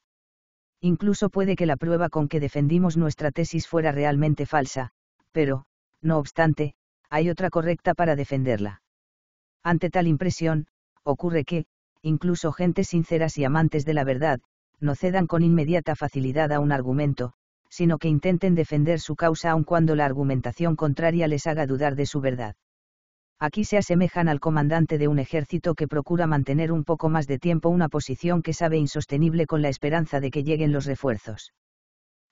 Incluso puede que la prueba con que defendimos nuestra tesis fuera realmente falsa, pero, no obstante, hay otra correcta para defenderla. Ante tal impresión, ocurre que, incluso gentes sinceras y amantes de la verdad, no cedan con inmediata facilidad a un argumento, sino que intenten defender su causa aun cuando la argumentación contraria les haga dudar de su verdad. Aquí se asemejan al comandante de un ejército que procura mantener un poco más de tiempo una posición que sabe insostenible con la esperanza de que lleguen los refuerzos.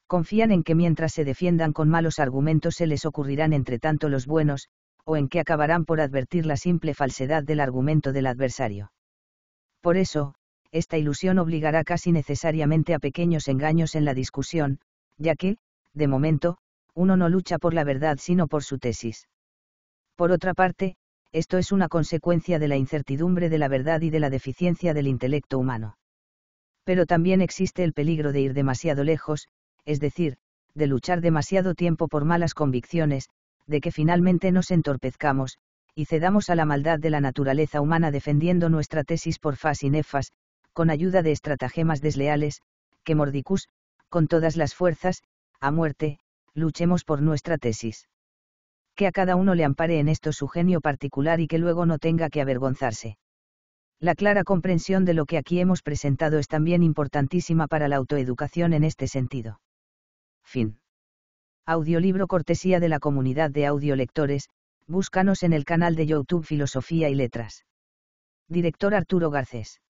Confían en que mientras se defiendan con malos argumentos se les ocurrirán entre tanto los buenos, o en que acabarán por advertir la simple falsedad del argumento del adversario. Por eso, esta ilusión obligará casi necesariamente a pequeños engaños en la discusión, ya que, de momento, uno no lucha por la verdad sino por su tesis. Por otra parte, esto es una consecuencia de la incertidumbre de la verdad y de la deficiencia del intelecto humano. Pero también existe el peligro de ir demasiado lejos, es decir, de luchar demasiado tiempo por malas convicciones, de que finalmente nos entorpezcamos, y cedamos a la maldad de la naturaleza humana defendiendo nuestra tesis por fas y nefas, con ayuda de estratagemas desleales, que mordicus, con todas las fuerzas, a muerte, luchemos por nuestra tesis. Que a cada uno le ampare en esto su genio particular y que luego no tenga que avergonzarse. La clara comprensión de lo que aquí hemos presentado es también importantísima para la autoeducación en este sentido. Fin. Audiolibro cortesía de la comunidad de audiolectores, búscanos en el canal de YouTube Filosofía y Letras. Director Arturo Garcés.